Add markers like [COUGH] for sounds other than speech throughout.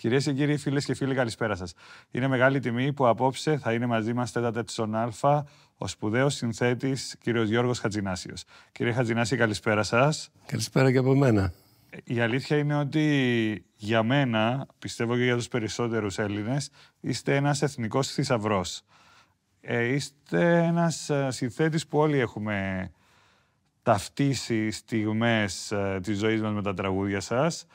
Κυρίες και κύριοι, φίλες και φίλοι, καλησπέρα σας. Είναι μεγάλη τιμή που απόψε θα είναι μαζί μας τέταρτα της Α ο σπουδαίος συνθέτης κ. Γιώργο Χατζινάσιο. Κύριε Χατζινάση, καλησπέρα σας. Καλησπέρα και από μένα. Ε, η αλήθεια είναι ότι για μένα, πιστεύω και για τους περισσότερους Έλληνες, είστε ένας εθνικός θησαυρός. Ε, είστε ένας ε, συνθέτης που όλοι έχουμε ταυτίσει στιγμές τη ε, της μας με τα τραγούδια σας.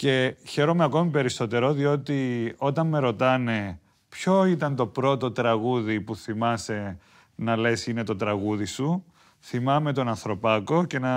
Και χαίρομαι ακόμη περισσότερο διότι όταν με ρωτάνε ποιο ήταν το πρώτο τραγούδι που θυμάσαι να λες είναι το τραγούδι σου, θυμάμαι τον Ανθρωπάκο και να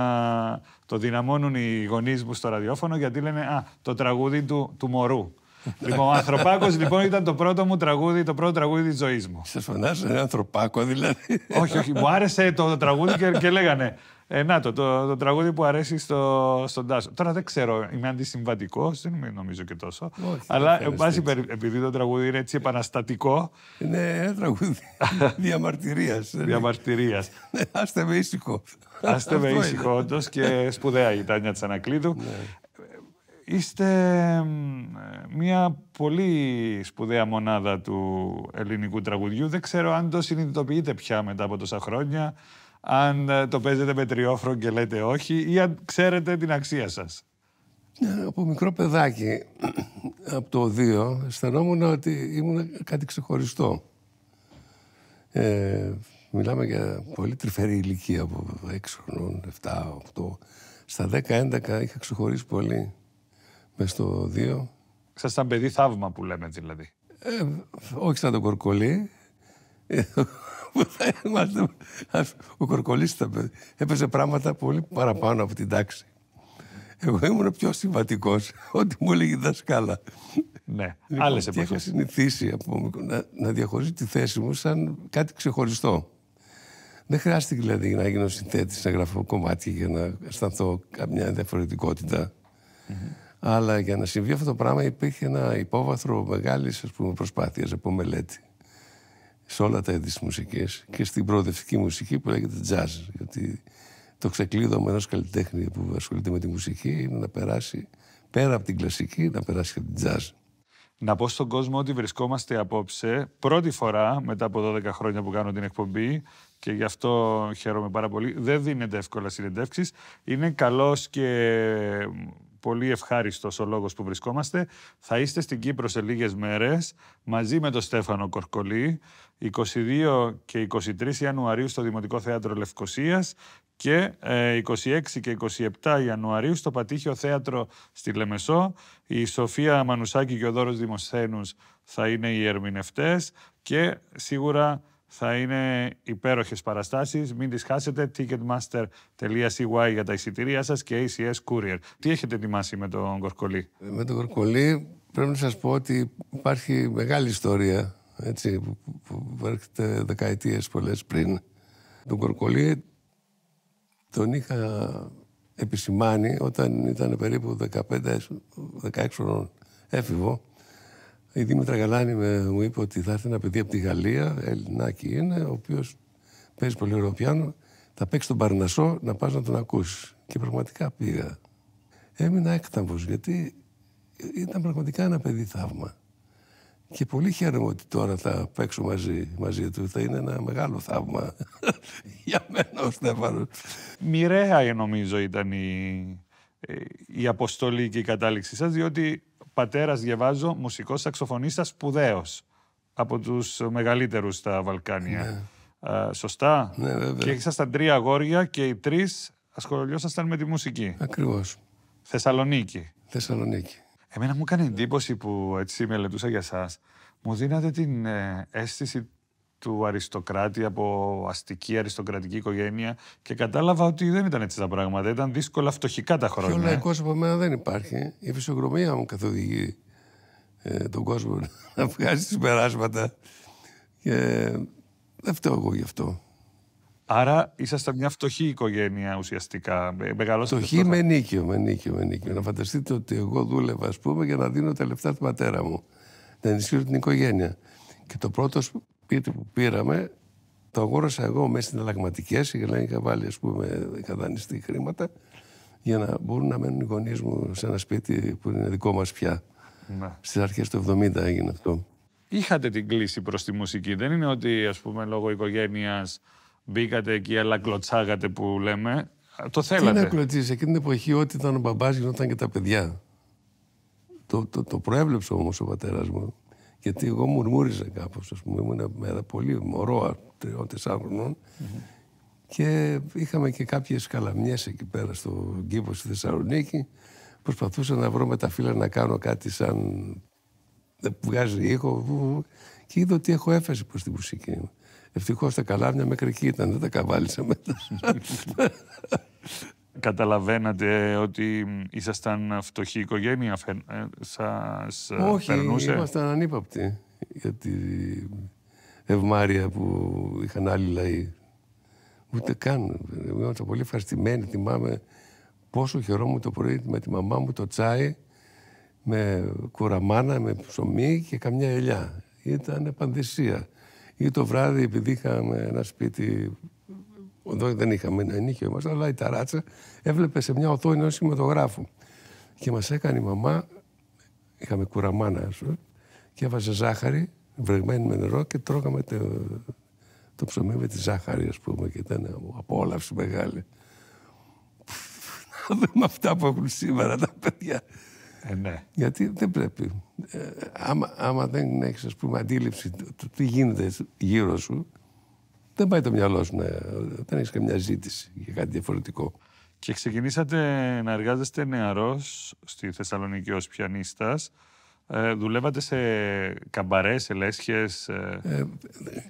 το δυναμώνουν οι γονείς μου στο ραδιόφωνο γιατί λένε «Α, το τραγούδι του, του μωρού» λοιπόν, ο Ανθρωπάκος λοιπόν ήταν το πρώτο μου τραγούδι, το πρώτο τραγούδι της ζωής μου. Σε φωνάζανε έναν Ανθρωπάκο, δηλαδή. όχι, όχι. Μου άρεσε το, τραγούδι και, λέγανε. Ε, το, το, τραγούδι που αρέσει στο, στον Τάσο. Τώρα δεν ξέρω, είμαι αντισυμβατικός, δεν είμαι νομίζω και τόσο. Όχι, αλλά εν πάση επειδή το τραγούδι είναι έτσι επαναστατικό. Είναι ένα τραγούδι διαμαρτυρίας. [LAUGHS] διαμαρτυρίας. Ναι, άστε με ήσυχο. Άστε με ήσυχο, όντως και σπουδαία η Τάνια Τσανακλίδου. Ναι είστε μια πολύ σπουδαία μονάδα του ελληνικού τραγουδιού. Δεν ξέρω αν το συνειδητοποιείτε πια μετά από τόσα χρόνια, αν ε, το παίζετε με τριόφρον και λέτε όχι ή αν ξέρετε την αξία σας. Ναι, από μικρό παιδάκι, [CLEARS THROAT] από το 2, αισθανόμουν ότι ήμουν κάτι ξεχωριστό. Ε, μιλάμε για πολύ τρυφερή ηλικία, από 6 χρονών, 7, 8. Στα 10-11 είχα ξεχωρίσει πολύ. Μες στο 2. Σας σαν παιδί θαύμα που λέμε δηλαδή. Ε, όχι σαν τον Κορκολί. Ο Κορκολί ήταν Έπαιζε πράγματα πολύ παραπάνω από την τάξη. Εγώ ήμουν πιο συμβατικός, [LAUGHS] ό,τι μου έλεγε η δασκάλα. Ναι, λοιπόν, άλλες εποχέ. Έχω συνηθίσει να, να τη θέση μου σαν κάτι ξεχωριστό. Δεν χρειάστηκε δηλαδή να γίνω συνθέτης, να γράφω κομμάτια για να αισθανθω μια καμιά διαφορετικότητα. Mm-hmm. Αλλά για να συμβεί αυτό το πράγμα υπήρχε ένα υπόβαθρο μεγάλης προσπάθειας από μελέτη σε όλα τα είδη της μουσικής και στην προοδευτική μουσική που λέγεται jazz. Γιατί το ξεκλείδωμα ενός καλλιτέχνη που ασχολείται με τη μουσική είναι να περάσει πέρα από την κλασική, να περάσει και την jazz. Να πω στον κόσμο ότι βρισκόμαστε απόψε πρώτη φορά μετά από 12 χρόνια που κάνω την εκπομπή και γι' αυτό χαίρομαι πάρα πολύ. Δεν δίνεται εύκολα συνεντεύξεις. Είναι καλός και πολύ ευχάριστος ο λόγος που βρισκόμαστε. Θα είστε στην Κύπρο σε λίγες μέρες μαζί με τον Στέφανο Κορκολί, 22 και 23 Ιανουαρίου στο Δημοτικό Θέατρο Λευκοσίας και 26 ε, και 27 Ιανουαρίου στο Πατήχιο Θέατρο στη Λεμεσό. Η Σοφία Μανουσάκη και ο Δόρο Δημοσθένους θα είναι οι ερμηνευτές και σίγουρα θα είναι υπέροχες παραστάσεις. Μην τις χάσετε. Ticketmaster.cy για τα εισιτηρία σας και ACS Courier. Τι έχετε ετοιμάσει με τον Κορκολί. Ε, με τον Κορκολί πρέπει να σας πω ότι υπάρχει μεγάλη ιστορία έτσι, που, έρχεται δεκαετίες πολλές πριν. Τον Κορκολί τον είχα επισημάνει όταν ήταν περίπου 15-16 χρονών έφηβο η Δήμητρα Γαλάνη με, μου είπε ότι θα έρθει ένα παιδί από τη Γαλλία, Ελληνάκι είναι, ο οποίος παίζει πολύ ωραίο πιάνο. Θα παίξει τον Παρνασό να πας να τον ακούσεις. Και πραγματικά πήγα. Έμεινα έκταμπο γιατί ήταν πραγματικά ένα παιδί θαύμα. Και πολύ χαίρομαι ότι τώρα θα παίξω μαζί, μαζί του. Θα είναι ένα μεγάλο θαύμα [LAUGHS] για μένα ο Στέφανος. Μοιραία νομίζω ήταν η, η αποστολή και η κατάληξη σας, διότι πατέρας, διαβάζω, μουσικός σαξοφωνίστας, σπουδαίος. Από τους μεγαλύτερους στα Βαλκάνια. Ναι. σωστά. Ναι, βέβαια. Και ήσασταν τρία αγόρια και οι τρεις ασχολιόσασταν με τη μουσική. Ακριβώς. Θεσσαλονίκη. Θεσσαλονίκη. Εμένα μου έκανε εντύπωση που έτσι μελετούσα για εσά. Μου δίνατε την ε, αίσθηση του αριστοκράτη από αστική αριστοκρατική οικογένεια και κατάλαβα ότι δεν ήταν έτσι τα πράγματα. Ήταν δύσκολα φτωχικά τα χρόνια. Πιο ε. λαϊκός από μένα δεν υπάρχει. Η φυσιογνωμία μου καθοδηγεί ε, τον κόσμο [LAUGHS] να βγάζει συμπεράσματα. Και δεν φταίω εγώ γι' αυτό. Άρα ήσασταν μια φτωχή οικογένεια ουσιαστικά. Ε, φτωχή με νίκιο, με νίκιο, με νίκιο. Να φανταστείτε ότι εγώ δούλευα, ας πούμε, για να δίνω τα λεφτά του πατέρα μου. Να ενισχύω την οικογένεια. Και το πρώτο σπίτι που πήραμε, το αγόρασα εγώ μέσα στην αλλαγματικέ. για να είχα βάλει, ας χρήματα για να μπορούν να μένουν οι γονείς μου σε ένα σπίτι που είναι δικό μας πια. Ναι. Στις αρχές του 70 έγινε αυτό. Είχατε την κλίση προς τη μουσική. Δεν είναι ότι, ας πούμε, λόγω οικογένειας μπήκατε εκεί, αλλά κλωτσάγατε που λέμε. Το θέλατε. Τι να κλωτσίσεις εκείνη την εποχή, ό,τι ήταν ο μπαμπάς γινόταν και τα παιδιά. Το, το, το προέβλεψε όμως ο πατέρας μου. Γιατί εγώ μουρμούριζα κάπως, ας πούμε, ένα πολύ μωρό, τριών, και είχαμε και κάποιες καλαμιές εκεί πέρα στο κήπο στη Θεσσαλονίκη. Προσπαθούσα να βρω με τα φύλλα να κάνω κάτι σαν που βγάζει ήχο και είδα ότι έχω έφεση προς τη μουσική. Ευτυχώς τα καλάμια μέχρι εκεί ήταν, δεν τα καβάλισα μετά. [LAUGHS] Καταλαβαίνατε ότι ήσασταν φτωχή οικογένεια, ε, σας ε, Όχι, περνούσε. Όχι, ήμασταν ανύπαπτοι για τη ευμάρεια που είχαν άλλοι λαοί. Ούτε καν. Ήμασταν πολύ ευχαριστημένοι. Θυμάμαι πόσο μου το πρωί με τη μαμά μου το τσάι, με κουραμάνα, με ψωμί και καμιά ελιά. Ήταν πανδησία. Ή το βράδυ, επειδή είχαμε ένα σπίτι εδώ δεν είχαμε ένα νύχιο, μας, αλλά η ταράτσα έβλεπε σε μια οθόνη το σηματογράφου. Και μας έκανε η μαμά, είχαμε κουραμάνα, και έβαζε ζάχαρη, βρεγμένη με νερό και τρώγαμε το, το ψωμί με τη ζάχαρη, ας πούμε, και ήταν απόλαυση μεγάλη. Να δούμε αυτά που έχουν σήμερα τα παιδιά. Ε, ναι. Γιατί δεν πρέπει. Ε, άμα, άμα δεν έχεις ας πούμε, αντίληψη του τι γίνεται γύρω σου, δεν πάει το μυαλό σου. να Δεν έχεις καμιά ζήτηση για κάτι διαφορετικό. Και ξεκινήσατε να εργάζεστε νεαρός στη Θεσσαλονίκη ως πιανιστά. Ε, δουλεύατε σε καμπαρές, σε λέσχες. Ε? Ε,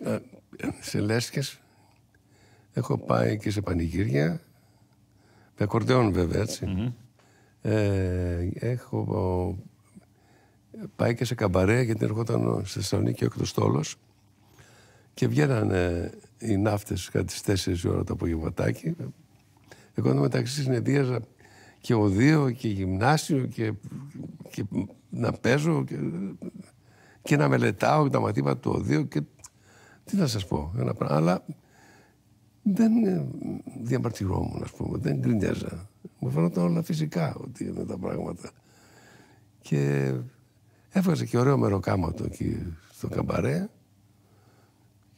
ε, σε λέσχε. Έχω πάει και σε πανηγύρια. Με ακορδεον βεβαια βέβαια, έχω πάει και σε καμπαρέ γιατί έρχονταν στη Θεσσαλονίκη ο Εκτοστόλο και βγαίνανε οι ναύτες κατά τι 4 ώρα το απογευματάκι. Εγώ μεταξύ συνεδίαζα και οδείο και γυμνάσιο και, και να παίζω και, και, να μελετάω τα μαθήματα του οδείου και τι να σας πω, ένα πράγμα. Αλλά δεν ε, διαμαρτυρόμουν, ας πούμε, δεν γκρινιάζα. Μου φαίνονταν όλα φυσικά ότι είναι τα πράγματα. Και έφαγα και ωραίο μεροκάματο εκεί στο καμπαρέ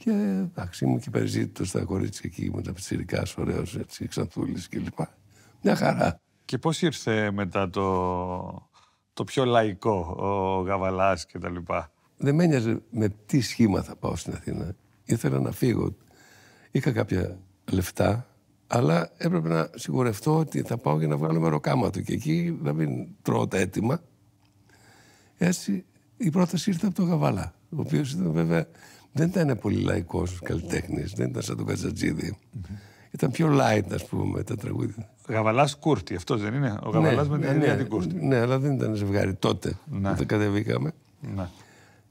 και εντάξει, ήμουν και περιζήτητο στα κορίτσια εκεί, με τα ωραίο, έτσι, ξανθούλη κλπ. Μια χαρά. Και πώς ήρθε μετά το, το πιο λαϊκό, ο Γαβαλάς κτλ. Δεν με ένοιαζε με τι σχήμα θα πάω στην Αθήνα. Ήθελα να φύγω. Είχα κάποια λεφτά, αλλά έπρεπε να σιγουρευτώ ότι θα πάω για να βγάλω ροκάμα του και εκεί να μην τρώω τα έτοιμα. Έτσι η πρόταση ήρθε από τον Γαβαλά, ο οποίος ήταν βέβαια δεν ήταν πολύ λαϊκός καλλιτέχνης, δεν ήταν σαν τον Κατζατζίδη. Ήταν πιο light, ας πούμε, τα τραγούδια. Γαβαλά Κούρτη, αυτό δεν είναι. Ο Γαβαλάς ναι, με την ναι, ναι την Κούρτη. Ναι, αλλά δεν ήταν ζευγάρι τότε ναι. που κατεβήκαμε. Ναι.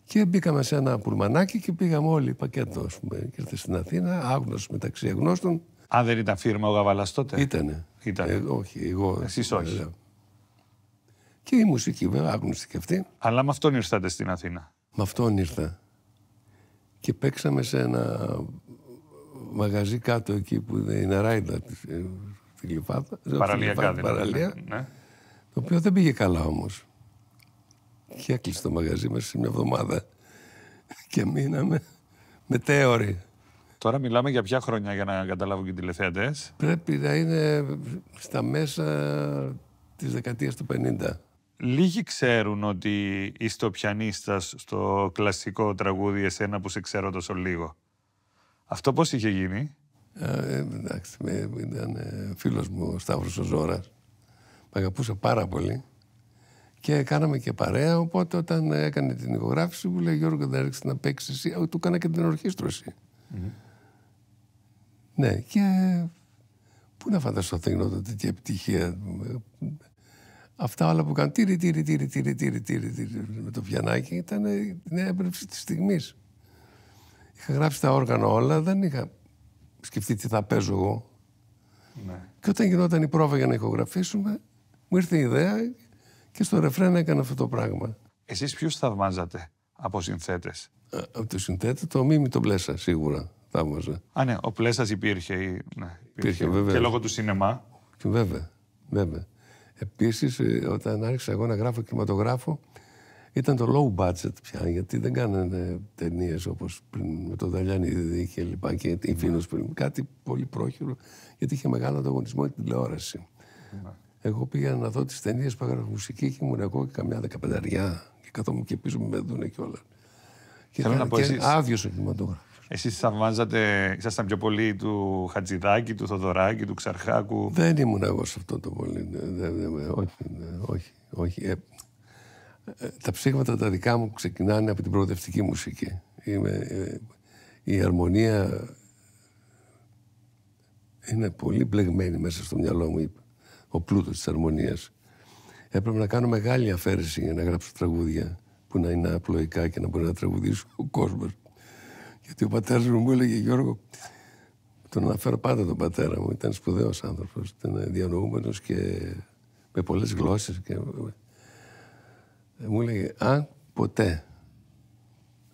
Και μπήκαμε σε ένα πουρμανάκι και πήγαμε όλοι πακέτο, ας πούμε. Και ήρθε στην Αθήνα, άγνωστος μεταξύ αγνώστων. Αν δεν ήταν φίρμα ο Γαβαλάς τότε. Ήτανε. Ήτανε. Ε, όχι, εγώ. Εσείς όχι. Ε, και η μουσική, βέβαια, άγνωστη και αυτή. Αλλά με αυτόν ήρθατε στην Αθήνα. Με αυτόν ήρθα και παίξαμε σε ένα μαγαζί κάτω εκεί που είναι Ράιντα ε, στην Λιφάτα. Δηλαδή, παραλία Παραλία, ναι. Το οποίο δεν πήγε καλά όμως. Και έκλεισε το μαγαζί μας σε μια εβδομάδα. Και μείναμε μετέωροι. Τώρα μιλάμε για ποια χρόνια για να καταλάβουν και οι τηλεθεατές. Πρέπει να είναι στα μέσα της δεκαετίας του 50. Λίγοι ξέρουν ότι είσαι ο πιανίστας στο κλασικό τραγούδι «Εσένα που σε ξέρω τόσο λίγο». Αυτό πώς είχε γίνει? Ε, ε εντάξει, ήταν ε, φίλος μου ο Σταύρος ο Ζώρας. Μ' αγαπούσε πάρα πολύ. Και κάναμε και παρέα, οπότε όταν έκανε την ηχογράφηση μου λέει «Γιώργο, δεν έρχεσαι να παίξεις εσύ». Ε, του έκανα και την ορχηστρωση Ναι, και πού να φανταστώ ότι τέτοια επιτυχία. Αυτά όλα που κάνουν τύρι, τύρι, τύρι, τύρι, με το πιανάκι ήταν η νέα έμπνευση της στιγμής. Είχα γράψει τα όργανα όλα, δεν είχα σκεφτεί τι θα παίζω εγώ. Ναι. Και όταν γινόταν η πρόβα για να ηχογραφήσουμε, μου ήρθε η ιδέα και στο ρεφρένα έκανα αυτό το πράγμα. Εσείς ποιους θαυμάζατε από συνθέτες, ε, Από του συνθέτε, το μίμη τον Πλέσα σίγουρα θαύμαζα. Α, ναι, ο Πλέσα υπήρχε. Ναι, υπήρχε, υπήρχε Και λόγω του σινεμά. Και βέβαια, βέβαια. Επίσης, ε, όταν άρχισα εγώ να γράφω κινηματογράφο, ήταν το low budget πια, γιατί δεν κάνανε ταινίες όπως πριν με τον Δαλιάνη και λοιπά και την ναι. Φίνος πριν. Κάτι πολύ πρόχειρο, γιατί είχε μεγάλο ανταγωνισμό την τηλεόραση. Ναι. Εγώ πήγα να δω τις ταινίες που έγραφε μουσική και ήμουν εγώ και καμιά δεκαπενταριά. Και μου και πίσω με δούνε κιόλας. Και και άδειος ο κινηματογράφος. Εσείς θαυμάζατε, ήσασταν πιο πολύ του Χατζηδάκη, του Θοδωράκη, του Ξαρχάκου. Δεν ήμουν εγώ σε αυτό το πολύ. Ε, όχι, όχι, όχι. Ε, ε, τα ψήγματα τα δικά μου ξεκινάνε από την προοδευτική μουσική. Είμαι, η αρμονία είναι πολύ μπλεγμένη μέσα στο μυαλό μου ο πλούτος της αρμονίας. Έπρεπε να κάνω μεγάλη αφαίρεση για να γράψω τραγούδια που να είναι απλοϊκά και να μπορεί να τραγουδήσει ο κόσμος. Γιατί ο πατέρας μου μου έλεγε Γιώργο, τον αναφέρω πάντα τον πατέρα μου. Ήταν σπουδαίος άνθρωπος. Ήταν διανοούμενος και με πολλές γλώσσες. Και... Ε, μου έλεγε, αν ποτέ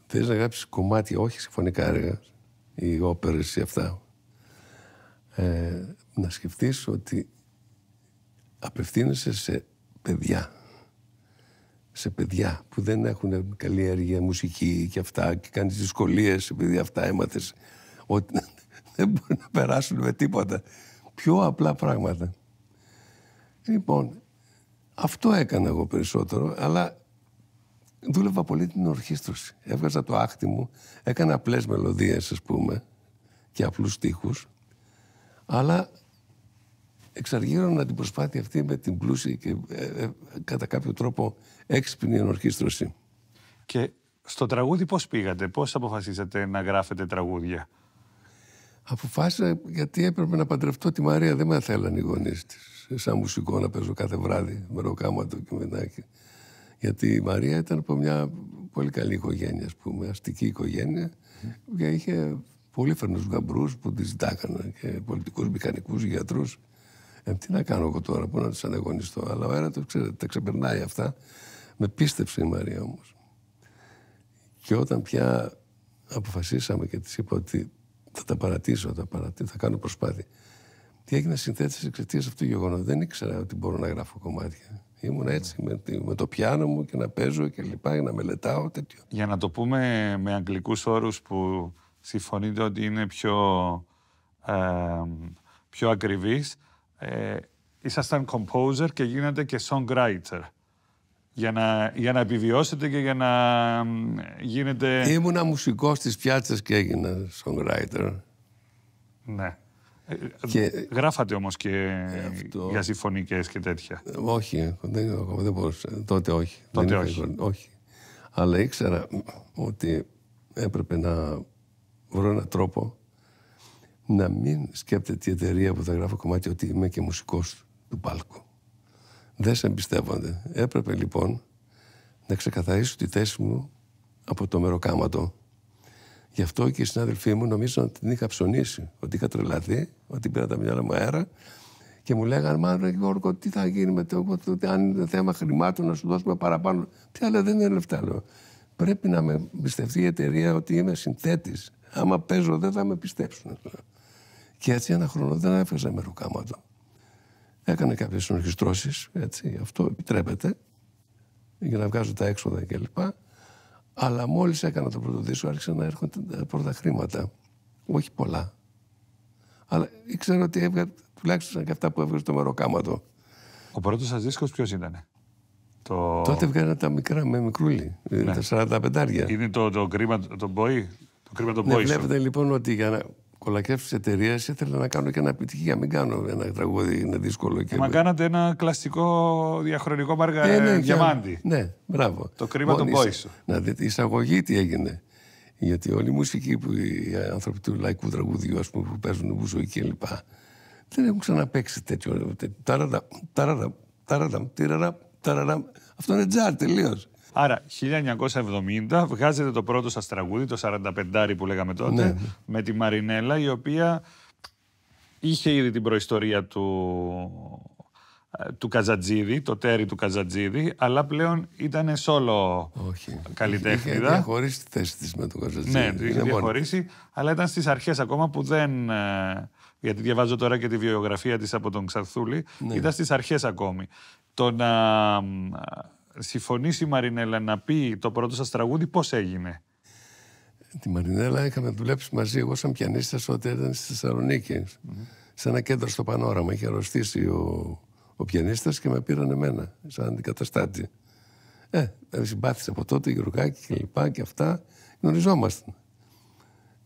θες να γράψεις κομμάτια, όχι συμφωνικά έργα, ή όπερες ή αυτά, ε, να σκεφτείς ότι απευθύνεσαι σε παιδιά σε παιδιά που δεν έχουν καλλιέργεια μουσική και αυτά και κάνεις δυσκολίες επειδή αυτά έμαθες ότι [LAUGHS] δεν μπορεί να περάσουν με τίποτα. Πιο απλά πράγματα. Λοιπόν, αυτό έκανα εγώ περισσότερο, αλλά δούλευα πολύ την ορχήστρωση. Έβγαζα το άκτι μου, έκανα απλές μελωδίες, ας πούμε, και απλούς στίχους, αλλά εξαργύρωνα την προσπάθεια αυτή με την πλούσια και ε, ε, κατά κάποιο τρόπο έξυπνη ενορχήστρωση. Και στο τραγούδι πώς πήγατε, πώς αποφασίσατε να γράφετε τραγούδια. Αποφάσισα γιατί έπρεπε να παντρευτώ τη Μαρία, δεν με θέλαν οι γονείς της. Σαν μουσικό να παίζω κάθε βράδυ με ροκάμα, και μετά. Γιατί η Μαρία ήταν από μια πολύ καλή οικογένεια, ας πούμε, αστική οικογένεια, που είχε φερνού γαμπρούς που τη ζητάγανε και πολιτικούς μηχανικούς γιατρούς. Ε, τι να κάνω εγώ τώρα, πού να τους αναγωνιστώ. Αλλά ο Έρατο, τα ξεπερνάει αυτά. Με πίστεψε η Μαρία όμως. Και όταν πια αποφασίσαμε και της είπα ότι θα τα παρατήσω, θα, θα κάνω προσπάθεια. Τι έγινε συνθέτηση εξαιτίας αυτού του γεγονότος. Δεν ήξερα ότι μπορώ να γράφω κομμάτια. Ήμουν έτσι ναι. με, το πιάνο μου και να παίζω και λοιπά, να μελετάω τέτοιο. Για να το πούμε με αγγλικούς όρους που συμφωνείτε ότι είναι πιο, ε, πιο ακριβείς, ε, ήσασταν composer και γίνατε και songwriter. Για να, για να επιβιώσετε και για να γίνετε... Ήμουνα μουσικός στις πιάτσες και έγινα songwriter. Ναι. Ε, και... Γράφατε όμως και ε, για συμφωνικές και τέτοια. Όχι, δεν, δεν μπορούσα. Τότε όχι. Τότε όχι. όχι. Αλλά ήξερα ότι έπρεπε να βρω έναν τρόπο να μην σκέπτεται η εταιρεία που θα γράφω κομμάτι ότι είμαι και μουσικός του Πάλκου. Δεν σε εμπιστεύονται. Έπρεπε λοιπόν να ξεκαθαρίσω τη θέση μου από το μεροκάματο. Γι' αυτό και οι συνάδελφοί μου νομίζαν ότι την είχα ψωνίσει, ότι είχα τρελαθεί, ότι πήρα τα μυαλά μου αέρα και μου λέγανε, Μα ρε Γιώργο, τι θα γίνει με το, αν είναι θέμα χρημάτων να σου δώσουμε παραπάνω. Τι άλλα δεν είναι λεφτά, λέω. Πρέπει να με εμπιστευτεί η εταιρεία ότι είμαι συνθέτης. Άμα παίζω, δεν θα με πιστέψουν. Και έτσι ένα χρόνο δεν έφεζα με Έκανε κάποιες ορχιστρώσει, έτσι, αυτό επιτρέπεται, για να βγάζω τα έξοδα κλπ. Αλλά μόλις έκανα το πρώτο δίσκο, άρχισαν να έρχονται τα πρώτα χρήματα. Όχι πολλά. Αλλά ήξερα ότι έβγα τουλάχιστον και αυτά που έβγαζε το μεροκάματο. Ο πρώτος σας δίσκος ποιος ήταν, το... Τότε βγαίνανε τα μικρά με μικρούλι, ναι. τα 45 πεντάρια. Είναι το, το κρίμα των Boy. Το κρίμα ναι, Βλέπετε λοιπόν ότι για να κολακεύσει τη εταιρεία ήθελα να κάνω και ένα επιτυχία. Μην κάνω ένα τραγούδι, είναι δύσκολο. Και... Μα κάνατε ένα κλασικό διαχρονικό μάργα ναι, ναι, ε, ναι, διαμάντι. Ναι, μπράβο. Το κρίμα λοιπόν, των Boys. Να δείτε, η εισαγωγή τι έγινε. Γιατί όλη η μουσική που οι άνθρωποι του λαϊκού τραγουδιού, ας πούμε, που παίζουν και λοιπά, Δεν έχουν ξαναπέξει τέτοιο. Ταραντα, ταραντα, ταραντα, Αυτό είναι τζάρ τελείως. Άρα, 1970 βγάζετε το πρώτο σας τραγούδι, το 45 που λέγαμε τότε, ναι. με τη Μαρινέλα, η οποία είχε ήδη την προϊστορία του ε, του Καζατζίδη, το τέρι του Καζατζίδη, αλλά πλέον ήταν σόλο καλλιτέχνη. Είχε διαχωρίσει τη θέση της με τον Καζατζίδη. Ναι, το είχε διαχωρίσει, αλλά ήταν στις αρχές ακόμα που δεν... Ε, γιατί διαβάζω τώρα και τη βιογραφία της από τον Ξαρθούλη. Ναι. Ήταν στις αρχές ακόμη. Το να συμφωνήσει η Μαρινέλα να πει το πρώτο σας τραγούδι, πώς έγινε. Τη Μαρινέλα είχαμε δουλέψει μαζί εγώ σαν πιανίστας όταν ήταν στη θεσσαλονικη Σε ένα κέντρο στο Πανόραμα. Είχε αρρωστήσει ο, ο πιανίστας και με πήραν εμένα σαν αντικαταστάτη. Ε, ε συμπάθησε από τότε η και λοιπά και αυτά. Γνωριζόμασταν.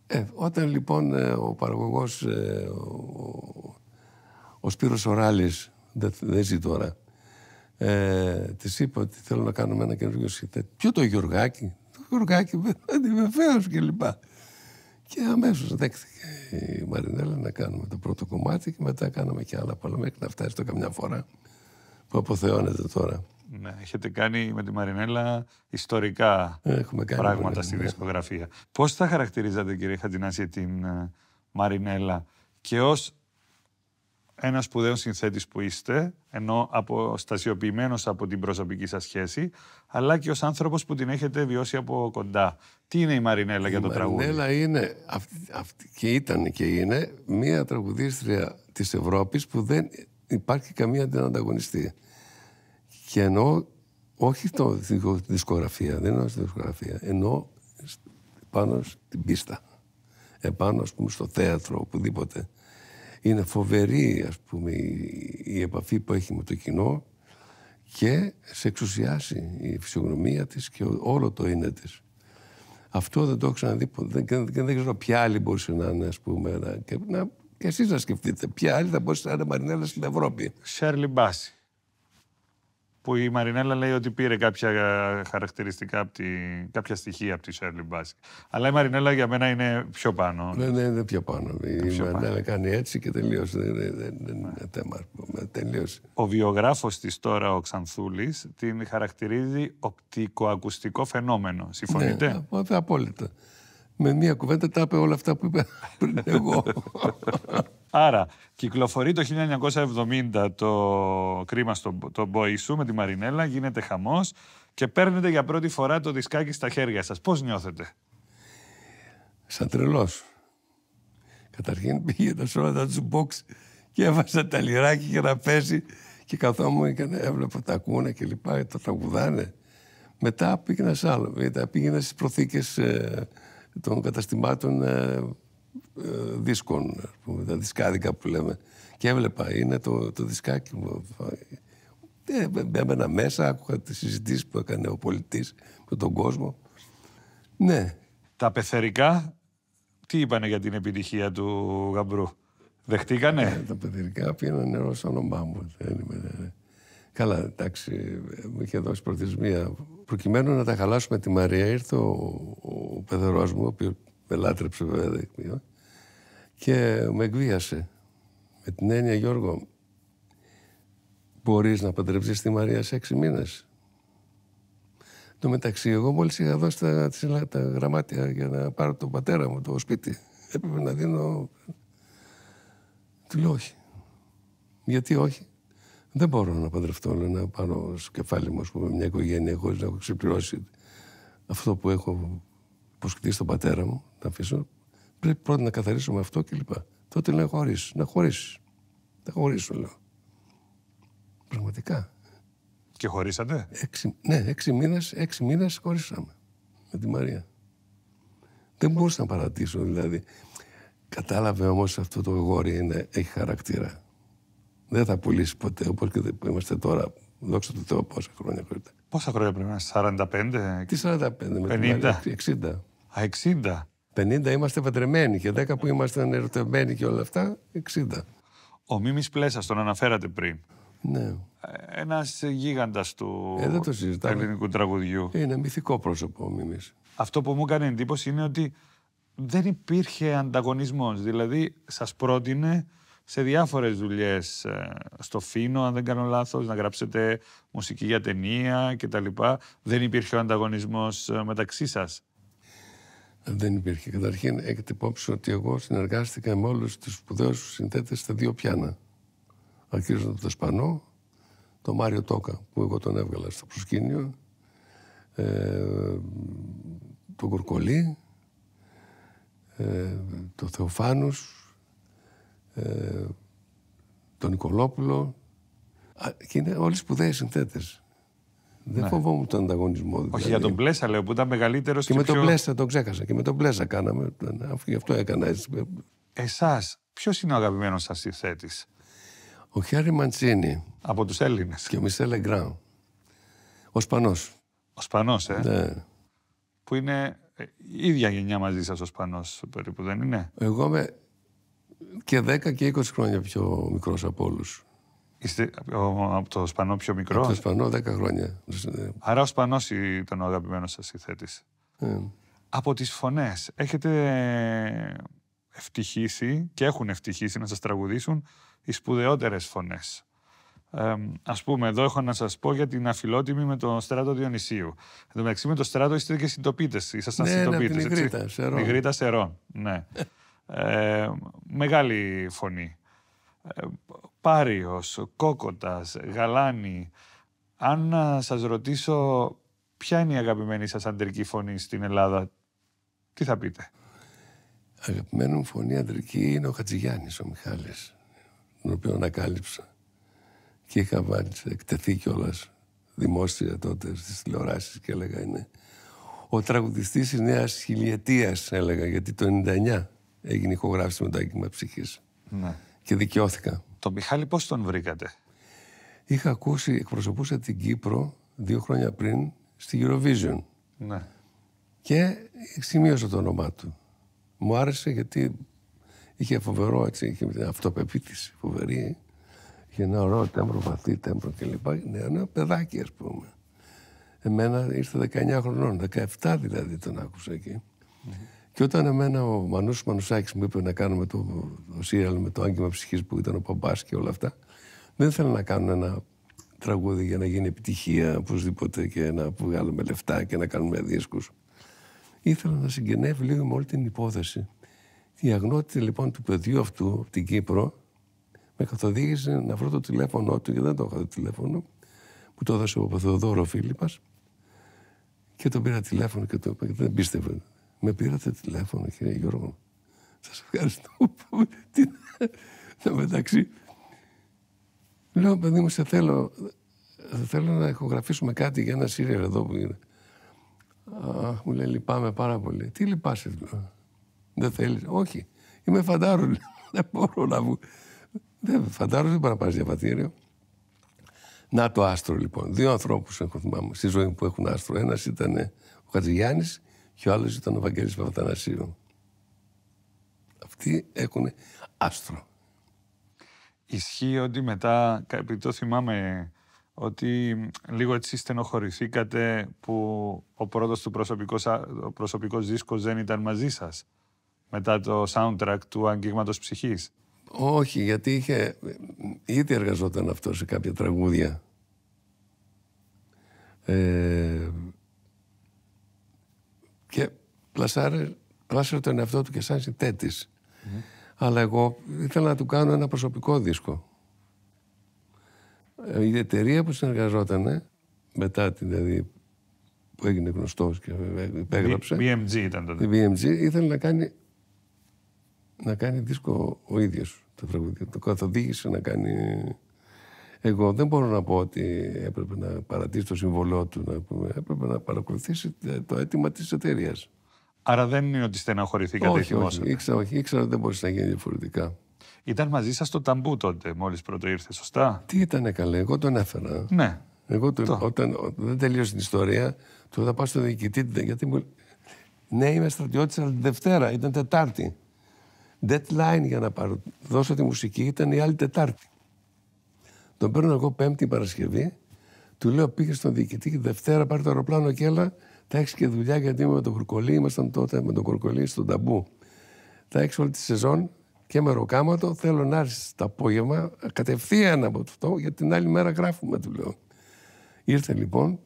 Ε, όταν λοιπόν ε, ο παραγωγός, ε, ο, ο, ο Σπύρος Οράλης, δεν ζει τώρα, ε, της είπα ότι θέλω να κάνουμε ένα καινούργιο σύνθετ. Ποιο το Γιουργάκι, το Γιουργάκι, [LAUGHS] βεβαίω κλπ. Και αμέσως δέχτηκε η Μαρινέλα να κάνουμε το πρώτο κομμάτι και μετά κάναμε και άλλα πολλά μέχρι να φτάσει το καμιά φορά που αποθεώνεται τώρα. Ναι, έχετε κάνει με τη Μαρινέλα ιστορικά κάνει πράγματα στη ναι. δισκογραφία. Πώς θα χαρακτηρίζατε κύριε Χατζηνάση την ε, Μαρινέλα και ως ένα σπουδαίος συνθέτης που είστε, ενώ αποστασιοποιημένο από την προσωπική σας σχέση, αλλά και ως άνθρωπος που την έχετε βιώσει από κοντά. Τι είναι η Μαρινέλα για το τραγούδι. Η Μαρινέλα είναι, αυτή, και ήταν και είναι, μία τραγουδίστρια της Ευρώπης που δεν υπάρχει καμία την Και ενώ, όχι το δισκογραφία, δεν εννοώ στη δισκογραφία, ενώ πάνω στην πίστα. Επάνω, ας πούμε, στο θέατρο, οπουδήποτε. Είναι φοβερή ας πούμε, η επαφή που έχει με το κοινό και σε εξουσιάσει η φυσιογνωμία της και όλο το είναι της. Αυτό δεν το έχω ξαναδεί δεν, δεν, δεν ξέρω ποια άλλη μπορούσε να είναι, ας πούμε. Να, και, να, εσείς να σκεφτείτε, ποια άλλη θα μπορούσε να είναι Μαρινέλα στην Ευρώπη. Σέρλι Μπάση που η Μαρινέλα λέει ότι πήρε κάποια ε, χαρακτηριστικά, από τη, κάποια στοιχεία από τη Σέρλι Μπάσκε. Αλλά η Μαρινέλα για μένα είναι πιο πάνω. Δεν ναι, ναι, είναι πιο πάνω. η Μαρινέλα κάνει έτσι και τελείωσε. Δεν είναι θέμα, τελείωσε. Ο βιογράφος της τώρα, ο ξανθούλης, την χαρακτηρίζει οπτικοακουστικό φαινόμενο. Συμφωνείτε? Ναι, απόλυτα. Με μία κουβέντα τα είπε όλα αυτά που είπα πριν εγώ. [LAUGHS] Άρα, κυκλοφορεί το 1970 το κρίμα στο το Boy με τη Μαρινέλα, γίνεται χαμός και παίρνετε για πρώτη φορά το δισκάκι στα χέρια σας. Πώς νιώθετε? Σαν τρελός. Καταρχήν πήγαινα σε όλα τα τζουμπόξ και έβαζα τα λιράκι για να πέσει και καθόμουν και έβλεπα τα κούνα και λοιπά, τα τραγουδάνε. Μετά πήγαινα σε άλλο, πήγαινα στις προθήκες ε, των καταστημάτων ε, ε, δίσκων, ας πούμε, τα δισκάδικα που λέμε. Και έβλεπα, είναι το, το δισκάκι μου. Ε, μέσα, άκουγα τις συζητήσεις που έκανε ο πολιτής με τον κόσμο. Ναι. Τα πεθερικά, τι είπανε για την επιτυχία του Γαμπρού. Δεχτήκανε. Ε, τα πεθερικά πήγαιναν νερό στο όνομά μου. Καλά, εντάξει, μου είχε δώσει προθεσμία. Προκειμένου να τα χαλάσουμε τη Μαρία, ήρθε ο, ο μου, ο οποίος με λάτρεψε βέβαια. Ε. Και με εκβίασε. Με την έννοια, Γιώργο, μπορείς να παντρευτείς τη Μαρία σε έξι μήνες. Το μεταξύ, εγώ μόλις είχα δώσει τα, γραμμάτια για να πάρω τον πατέρα μου, το σπίτι. Έπρεπε να δίνω... Του λέω όχι. Γιατί όχι. Δεν μπορώ να παντρευτώ, λέω, να πάρω στο κεφάλι μου, πούμε, μια οικογένεια χωρίς να έχω ξεπληρώσει αυτό που έχω που σκητήσει τον πατέρα μου, να αφήσω, πρέπει πρώτα να καθαρίσουμε αυτό κλπ. Τότε λέω χωρίσει, να χωρίσει. Να χωρίσω, λέω. Πραγματικά. Και χωρίσατε. Έξι, ναι, έξι μήνες, έξι μήνες χωρίσαμε με τη Μαρία. Δεν μπορούσα να παρατήσω, δηλαδή. Κατάλαβε όμως αυτό το γόρι είναι, έχει χαρακτήρα. Δεν θα πουλήσει ποτέ, όπως και που είμαστε τώρα. Δόξα τω Θεώ πόσα χρόνια πριν. Πόσα χρόνια πριν, 45? Τι 45, 50. με 50. 60. Α, 60. 50 είμαστε παντρεμένοι και 10 που είμαστε ερωτευμένοι και όλα αυτά, 60. Ο Μίμης Πλέσας τον αναφέρατε πριν. Ναι. Ε, ένας γίγαντας του ε, το ελληνικού τραγουδιού. Είναι μυθικό πρόσωπο ο Μίμης. Αυτό που μου έκανε εντύπωση είναι ότι δεν υπήρχε ανταγωνισμός. Δηλαδή, σας πρότεινε σε διάφορες δουλειές ε, στο Φίνο, αν δεν κάνω λάθος, να γράψετε μουσική για ταινία κτλ. Δεν υπήρχε ο ανταγωνισμός ε, μεταξύ σας δεν υπήρχε. Καταρχήν, έχετε υπόψη ότι εγώ συνεργάστηκα με όλους τους σπουδαίους συνθέτες στα δύο πιάνα. Αρχίζοντα από το Σπανό, τον Μάριο Τόκα, που εγώ τον έβγαλα στο προσκήνιο, ε, τον Κουρκολί, ε, τον Θεοφάνους, ε, τον Νικολόπουλο. Και είναι όλοι σπουδαίοι συνθέτες. Δεν ναι. φοβόμουν τον ανταγωνισμό. Όχι, δηλαδή. για τον Πλέσσα λέω που ήταν μεγαλύτερος και, και με τον Πλέσσα τον ξέχασα. Και με τον Πλέσσα κάναμε. Γι' αυτό έκανα έτσι. Εσάς, ποιος είναι ο αγαπημένος σας συνθέτης, Ο Χέρι Μαντσίνη. Από τους Έλληνες. Και ο Μισελ Εγκράου. Ο Σπανός. Ο Σπανός, ε. Ναι. Που είναι η ε, ίδια γενιά μαζί σας ο Σπανός, περίπου δεν είναι. Εγώ είμαι και 10 και 20 χρόνια πιο μικρός από όλους. Είστε από το Σπανό πιο μικρό. Από το Σπανό 10 χρόνια. Άρα ο Σπανός ήταν ο αγαπημένος σας ηθέτης. Ε. Από τις φωνές, έχετε ευτυχήσει και έχουν ευτυχήσει να σας τραγουδήσουν οι σπουδαιότερες φωνές. Ε, Ας πούμε, εδώ έχω να σας πω για την αφιλότιμη με τον Στράτο Διονυσίου. Εν τω μεταξύ, με τον Στράτο είστε και συντοπίτες. Ήσασταν ναι, συντοπίτε. Ναι, Γρήτα Σερών. Ναι. [LAUGHS] ε, μεγάλη φωνή. Ε, Πάριος, Κόκοτας, Γαλάνη. Αν σας ρωτήσω ποια είναι η αγαπημένη σας αντρική φωνή στην Ελλάδα, τι θα πείτε. Αγαπημένη μου φωνή αντρική είναι ο Χατζηγιάννης, ο Μιχάλης, τον οποίο ανακάλυψα. Και είχα βάλει, εκτεθεί κιόλας δημόσια τότε στις τηλεοράσεις και έλεγα είναι ο τραγουδιστής της νέας χιλιετίας, έλεγα, γιατί το 99 έγινε ηχογράφηση με το ψυχής. Ναι. Και δικαιώθηκα. Το Μιχάλη πώς τον βρήκατε. Είχα ακούσει, εκπροσωπούσα την Κύπρο δύο χρόνια πριν στη Eurovision. Ναι. Και σημείωσα το όνομά του. Μου άρεσε γιατί είχε φοβερό, έτσι, είχε μια αυτοπεποίθηση φοβερή. Είχε ένα ωραίο τέμπρο, βαθύ τέμπρο κλπ. Ναι, ένα παιδάκι, ας πούμε. Εμένα ήρθε 19 χρονών, 17 δηλαδή τον άκουσα και όταν εμένα ο Μανούς Μανουσάκης μου είπε να κάνουμε το, το σύριαλ με το άγγιμα ψυχής που ήταν ο Παμπάς και όλα αυτά, δεν ήθελα να κάνω ένα τραγούδι για να γίνει επιτυχία οπωσδήποτε και να βγάλουμε λεφτά και να κάνουμε δίσκους. Ήθελα να συγγενεύει λίγο με όλη την υπόθεση. Η αγνότητα λοιπόν του παιδιού αυτού από την Κύπρο με καθοδήγησε να βρω το τηλέφωνό του και δεν το είχα το τηλέφωνο που το έδωσε ο Παθεοδόρο Φίλιππας και τον πήρα τηλέφωνο και το είπα δεν πίστευε. Με πήρατε τηλέφωνο, κύριε Γιώργο. Σας ευχαριστώ που με μεταξύ. Λέω, παιδί μου, σε θέλω, θέλω να ηχογραφήσουμε κάτι για ένα σύριαλ εδώ που είναι. Α, μου λέει, λυπάμαι πάρα πολύ. Τι λυπάσαι, λέω. Δεν θέλεις. Όχι. Είμαι φαντάρο, [LAUGHS] Δεν μπορώ να βγω. Δεν, φαντάρο δεν μπορεί να πάρεις διαβατήριο. Να το άστρο λοιπόν. Δύο ανθρώπους έχω θυμάμαι στη ζωή που έχουν άστρο. Ένας ήταν ο Χατζηγιάννης και ο άλλος ήταν ο Βαγγέλης Παπατανασίου. Αυτοί έχουν άστρο. Ισχύει ότι μετά, επειδή το θυμάμαι, ότι λίγο έτσι στενοχωρηθήκατε που ο πρώτος του προσωπικός, ο προσωπικός δίσκος δεν ήταν μαζί σας μετά το soundtrack του Αγγίγματος Ψυχής. Όχι, γιατί είχε, ήδη εργαζόταν αυτό σε κάποια τραγούδια. Ε, και πλασάρε, τον εαυτό του και σαν συνθέτης. Mm. Αλλά εγώ ήθελα να του κάνω ένα προσωπικό δίσκο. Ε, η εταιρεία που συνεργαζόταν μετά την δηλαδή, που έγινε γνωστός και υπέγραψε. BMG ήταν τότε. Η BMG ήθελε να κάνει, να κάνει δίσκο ο ίδιος το τραγούδι. Το καθοδήγησε να κάνει εγώ δεν μπορώ να πω ότι έπρεπε να παρατήσει το συμβολό του, να έπρεπε να παρακολουθήσει ε, το αίτημα της εταιρείας. Άρα δεν είναι ότι στεναχωρηθήκατε ή όχι, Όχι, ήξερα, ήξερα ότι δεν μπορούσε να γίνει διαφορετικά. Ήταν μαζί σας το ταμπού τότε, μόλις πρώτο ήρθε, σωστά. Τι ήταν καλέ, εγώ τον έφερα. Ναι. Εγώ το. όταν, δεν τελείωσε την ιστορία, του θα πάω στον διοικητή. Γιατί μου... Ναι, είμαι στρατιώτης, αλλά τη Δευτέρα ήταν Τετάρτη. Deadline για να πάρω, δώσω τη μουσική ήταν η άλλη Τετάρτη. Τον παίρνω εγώ Πέμπτη Παρασκευή, του λέω πήγες στον διοικητή και Δευτέρα πάρει το αεροπλάνο και έλα. θα έχεις και δουλειά γιατί με τον Κουρκολί, ήμασταν τότε με τον Κορκολί στον ταμπού. θα έχεις όλη τη σεζόν και με ροκάματο. Θέλω να έρθεις το απόγευμα κατευθείαν από αυτό, για την άλλη μέρα γράφουμε, του λέω. Ήρθε λοιπόν,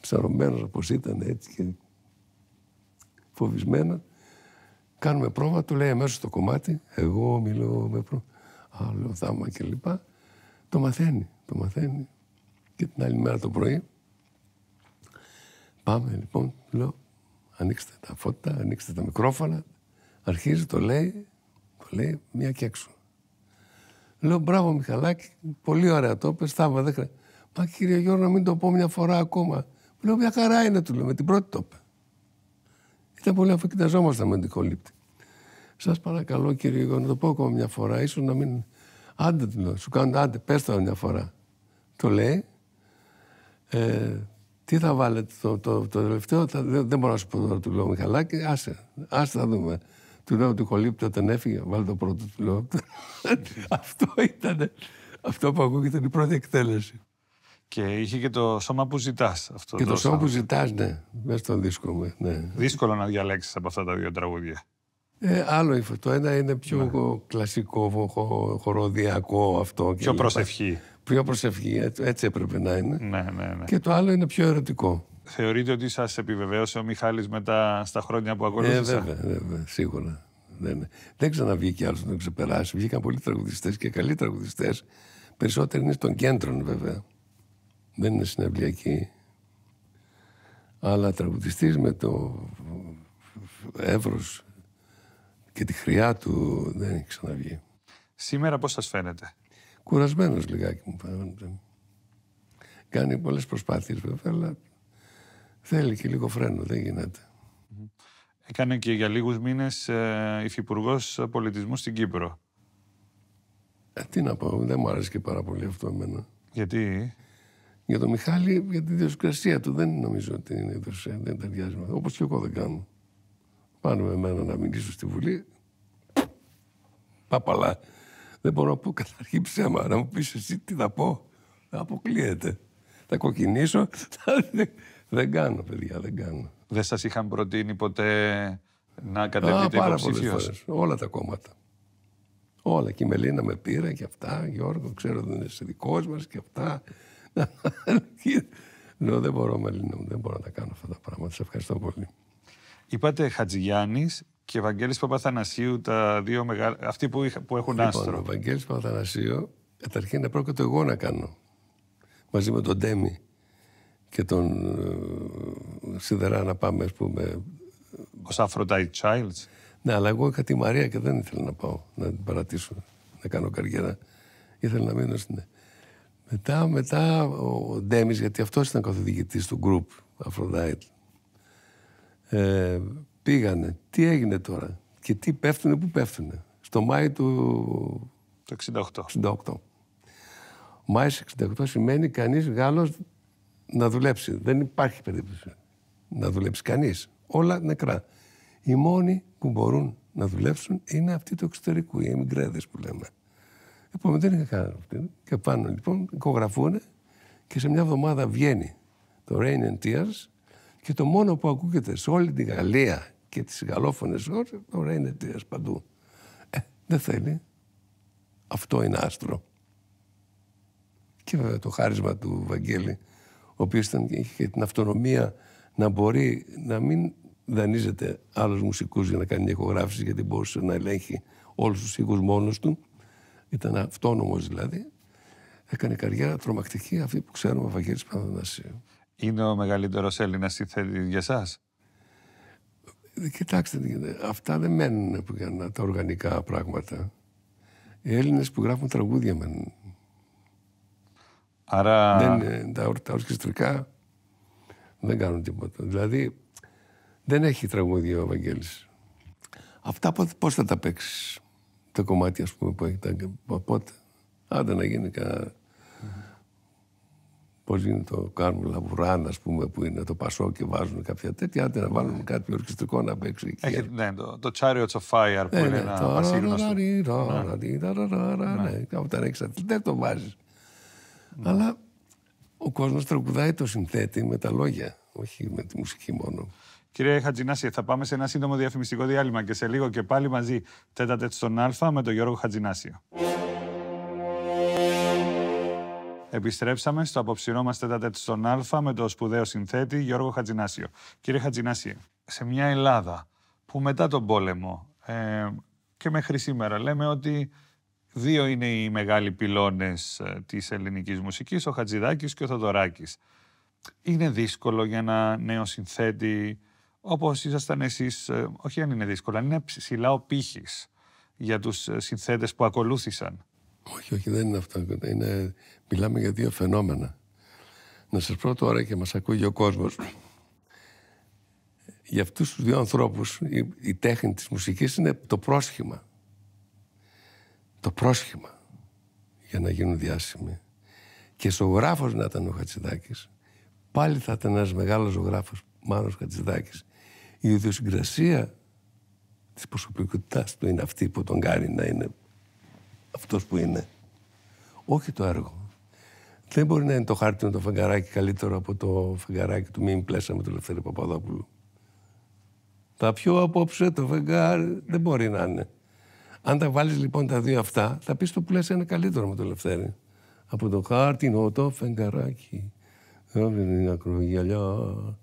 ψαρωμένος όπως ήταν έτσι και φοβισμένα. Κάνουμε πρόβα, του λέει αμέσως το κομμάτι. Εγώ μιλώ με προ... άλλο θαύμα κλπ. Το μαθαίνει, το μαθαίνει. Και την άλλη μέρα το πρωί πάμε λοιπόν, λέω, ανοίξτε τα φώτα, ανοίξτε τα μικρόφωνα. Αρχίζει, το λέει, το λέει μια και έξω. Λέω, μπράβο Μιχαλάκη, πολύ ωραία το είπες, θαύμα, δεν χρειάζεται. Μα κύριε Γιώργο, να μην το πω μια φορά ακόμα. Λέω, μια χαρά είναι, του λέω, με την πρώτη το είπε. Ήταν πολύ αφού κοιταζόμασταν με την κολύπτη. Σας παρακαλώ, κύριε Γιώργο, να το πω ακόμα μια φορά. ίσως να μην Άντε του λέω, σου κάνω, άντε, πες το μια φορά. Το λέει. Ε, τι θα βάλετε το, το, το τελευταίο, θα, δεν, δεν, μπορώ να σου πω τώρα, του λέω Μιχαλάκη, άσε, άσε θα δούμε. Του λέω του κολύπτει όταν έφυγε, βάλε το πρώτο, του λέω. [LAUGHS] αυτό ήταν, αυτό που ακούγεται είναι η πρώτη εκτέλεση. Και είχε και το σώμα που ζητάς. Και το, το σώμα, σώμα που ζητάς, ναι, μέσα στον δίσκο μου. Ναι. Δύσκολο να διαλέξεις από αυτά τα δύο τραγούδια. Ε, άλλο Το ένα είναι πιο ναι. κλασικό, χοροδιακό αυτό. Πιο προσευχή. Πιο προσευχή, ε, έτσι έπρεπε να είναι. Ναι, ναι, ναι. Και το άλλο είναι πιο ερωτικό. Θεωρείτε ότι σας επιβεβαίωσε ο Μιχάλης μετά στα χρόνια που ακολούθησα. Ε, βέβαια, βέβαια, σίγουρα. Δεν, ναι, ναι. δεν ξαναβγήκε άλλος να ξεπεράσει. Βγήκαν πολλοί τραγουδιστές και καλοί τραγουδιστές. Περισσότεροι είναι στον κέντρο, βέβαια. Δεν είναι συνευλιακοί. Αλλά τραγουδιστής με το εύρος και τη χρειά του δεν έχει ξαναβγεί. Σήμερα πώς σας φαίνεται? Κουρασμένος λιγάκι μου φαίνεται. Κάνει πολλές προσπάθειες βέβαια, αλλά θέλει και λίγο φρένο, δεν γίνεται. Έκανε και για λίγους μήνες ε, υφυπουργός πολιτισμού στην Κύπρο. Ε, τι να πω, δεν μου αρέσει και πάρα πολύ αυτό εμένα. Γιατί? Για τον Μιχάλη, για τη διοσκρασία του δεν νομίζω ότι είναι δεν ταιριάζει Όπως και εγώ δεν κάνω. Πάνω με εμένα να μιλήσω στη Βουλή. Παπαλά. Δεν μπορώ να πω καταρχήν ψέμα. Να μου πεις εσύ τι θα πω. Αποκλείεται. Θα κοκκινήσω. δεν κάνω, παιδιά, δεν κάνω. Δεν σας είχαν προτείνει ποτέ να κατεβείτε υποψηφίως. Όλα τα κόμματα. Όλα. Και η Μελίνα με πήρε και αυτά. Γιώργο, ξέρω δεν είσαι δικός μας και αυτά. Λέω, [LAUGHS] δεν μπορώ, Μελίνα μου, δεν μπορώ να τα κάνω αυτά τα πράγματα. Σε ευχαριστώ πολύ. Είπατε Χατζηγιάννης και Ευαγγέλης Παπαθανασίου, τα δύο μεγάλα. αυτοί που, είχα, που έχουν λοιπόν, Ο Ευαγγέλης Παπαθανασίου, καταρχήν επρόκειτο εγώ να κάνω. Μαζί με τον Ντέμι και τον ε, Σιδερά να πάμε, ας πούμε. Ως Aphrodite Childs. Ναι, αλλά εγώ είχα τη Μαρία και δεν ήθελα να πάω να την παρατήσω, να κάνω καριέρα. Ήθελα να μείνω στην. Μετά, μετά ο Ντέμις, γιατί αυτός ήταν καθοδηγητής του group Aphrodite. Ε, πήγανε. Τι έγινε τώρα και τι πέφτουνε, πού πέφτουνε. Στο Μάη του... Το 68. 68. του 68 σημαίνει κανείς Γάλλος να δουλέψει. Δεν υπάρχει περίπτωση να δουλέψει κανείς. Όλα νεκρά. Οι μόνοι που μπορούν να δουλέψουν είναι αυτοί του εξωτερικού, οι εμιγκρέδες που λέμε. Επομένως δεν είχαν κανένα αυτή. Και πάνω λοιπόν, οικογραφούν και σε μια εβδομάδα βγαίνει το Rain and Tears και το μόνο που ακούγεται σε όλη τη Γαλλία και τις γαλλόφωνες ώρες, τώρα είναι τρία παντού. Ε, δεν θέλει. Αυτό είναι άστρο. Και βέβαια το χάρισμα του Βαγγέλη, ο οποίος ήταν, είχε την αυτονομία να μπορεί να μην δανείζεται άλλους μουσικούς για να κάνει μια ηχογράφηση, γιατί μπορούσε να ελέγχει όλους τους ήχους μόνος του. Ήταν αυτόνομος δηλαδή. Έκανε καριέρα τρομακτική αυτή που ξέρουμε ο Βαγγέλης Παναθανασίου είναι ο μεγαλύτερος Έλληνας στη θέση για εσάς. Κοιτάξτε, αυτά δεν μένουν που τα οργανικά πράγματα. Οι Έλληνες που γράφουν τραγούδια μένουν. Άρα. Δεν, ε, τα, τα ορκιστρικά δεν κάνουν τίποτα. Δηλαδή δεν έχει τραγούδια ο Βαγγέλης. Αυτά πώς θα τα παίξεις. τα κομμάτια που έχει τα. Πότε. Άντε να γίνει κανένα Πώ είναι το κάνουν λαβουράν, ας πούμε, που είναι το πασό και βάζουν κάποια τέτοια. Άντε να βάλουν ναι. κάτι ορκιστικό να παίξει εκεί. Έχει, ναι, το, το Chariots of Fire που ε, είναι ναι, ένα πασίγνωστο. Ναι. ναι, όταν έχεις αυτή, δεν το βάζεις. Αλλά ο κόσμος τραγουδάει το συνθέτη με τα λόγια, όχι με τη μουσική μόνο. Κύριε Χατζινάσιο, θα πάμε σε ένα σύντομο διαφημιστικό διάλειμμα και σε λίγο και πάλι μαζί τέτατε στον Α με τον Γιώργο Επιστρέψαμε στο απόψινό μα τέταρτο στον Α με το σπουδαίο συνθέτη Γιώργο Χατζινάσιο. Κύριε Χατζινάσιο, σε μια Ελλάδα που μετά τον πόλεμο ε, και μέχρι σήμερα λέμε ότι δύο είναι οι μεγάλοι πυλώνες ε, της ελληνικής μουσικής, ο Χατζηδάκης και ο Θοδωράκης. Είναι δύσκολο για ένα νέο συνθέτη, όπως ήσασταν εσείς, ε, όχι αν είναι δύσκολο, αν είναι ψηλά ο πύχης για τους ε, συνθέτες που ακολούθησαν. Όχι, όχι, δεν είναι αυτό. Είναι... Μιλάμε για δύο φαινόμενα. Να σας πω τώρα και μας ακούγει ο κόσμος. Για αυτούς τους δύο ανθρώπους η, τέχνη της μουσικής είναι το πρόσχημα. Το πρόσχημα για να γίνουν διάσημοι. Και ζωγράφος να ήταν ο Χατζηδάκης, πάλι θα ήταν ένας μεγάλος ζωγράφος, Μάνος Χατζηδάκης. Η ιδιοσυγκρασία της προσωπικότητάς του είναι αυτή που τον κάνει να είναι αυτός που είναι. Όχι το έργο. Δεν μπορεί να είναι το χάρτη το φεγγαράκι καλύτερο από το φεγγαράκι του Μην Πλέσσα με τον Λευθέρη Παπαδόπουλου. Τα πιο απόψε το φεγγάρι δεν μπορεί να είναι. Αν τα βάλεις λοιπόν τα δύο αυτά, θα πεις το Πλέσσα είναι καλύτερο με τον Λευθέρη. Από το χάρτινο το φεγγαράκι, την πιο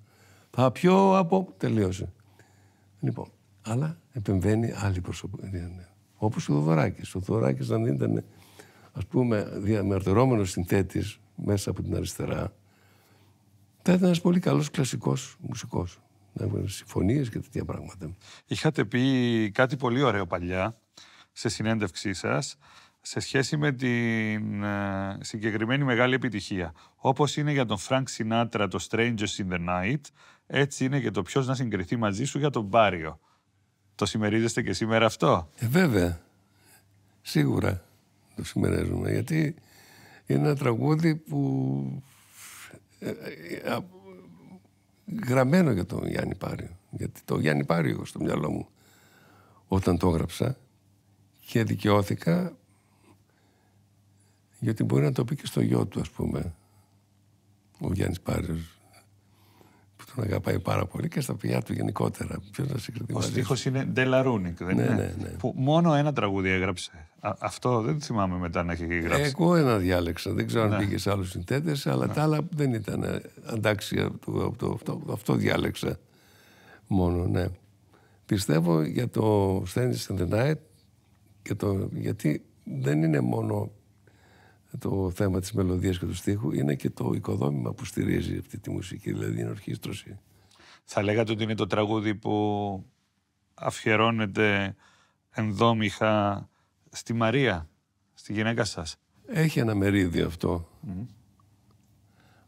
θα πιω από... Τελείωσε. Λοιπόν, αλλά επεμβαίνει άλλη προσωπική. Όπως ο Θοδωράκη. Ο Θοδωράκη, αν ήταν ας πούμε διαμερτερόμενο συνθέτης μέσα από την αριστερά, θα ήταν ένας πολύ καλός κλασικός μουσικός. Να έχουν συμφωνίες και τέτοια πράγματα. Είχατε πει κάτι πολύ ωραίο παλιά σε συνέντευξή σας σε σχέση με την ε, συγκεκριμένη μεγάλη επιτυχία. Όπως είναι για τον Frank Sinatra το Strangers in the Night, έτσι είναι και το ποιος να συγκριθεί μαζί σου για τον Μπάριο. Το συμμερίζεστε και σήμερα αυτό. Ε, βέβαια. Σίγουρα το συμμερίζουμε. Γιατί είναι ένα τραγούδι που ε, ε, γραμμένο για τον Γιάννη Πάριο. Γιατί το Γιάννη Πάριο στο μυαλό μου όταν το έγραψα και δικαιώθηκα γιατί μπορεί να το πει και στο γιο του ας πούμε ο Γιάννης Πάριος τον αγαπάει πάρα πολύ και στα παιδιά του γενικότερα. Ποιος να συγκριθεί. Ο στίχος είναι Ντέλα δεν ναι, είναι. Ναι, ναι, Που μόνο ένα τραγούδι έγραψε. αυτό δεν θυμάμαι μετά να έχει γράψει. Εγώ ένα διάλεξα. Δεν ξέρω αν ναι. πήγε σε άλλους συνθέτες, αλλά ναι. τα άλλα δεν ήταν ε, αντάξια από αυτό. διάλεξα μόνο, ναι. Πιστεύω για το Standing in the Night γιατί δεν είναι μόνο το θέμα της μελωδίας και του στίχου είναι και το οικοδόμημα που στηρίζει αυτή τη μουσική, δηλαδή είναι ορχήστρωση. Θα λέγατε ότι είναι το τραγούδι που αφιερώνεται ενδόμηχα στη Μαρία, στη γυναίκα σας. Έχει ένα μερίδιο αυτό. Mm.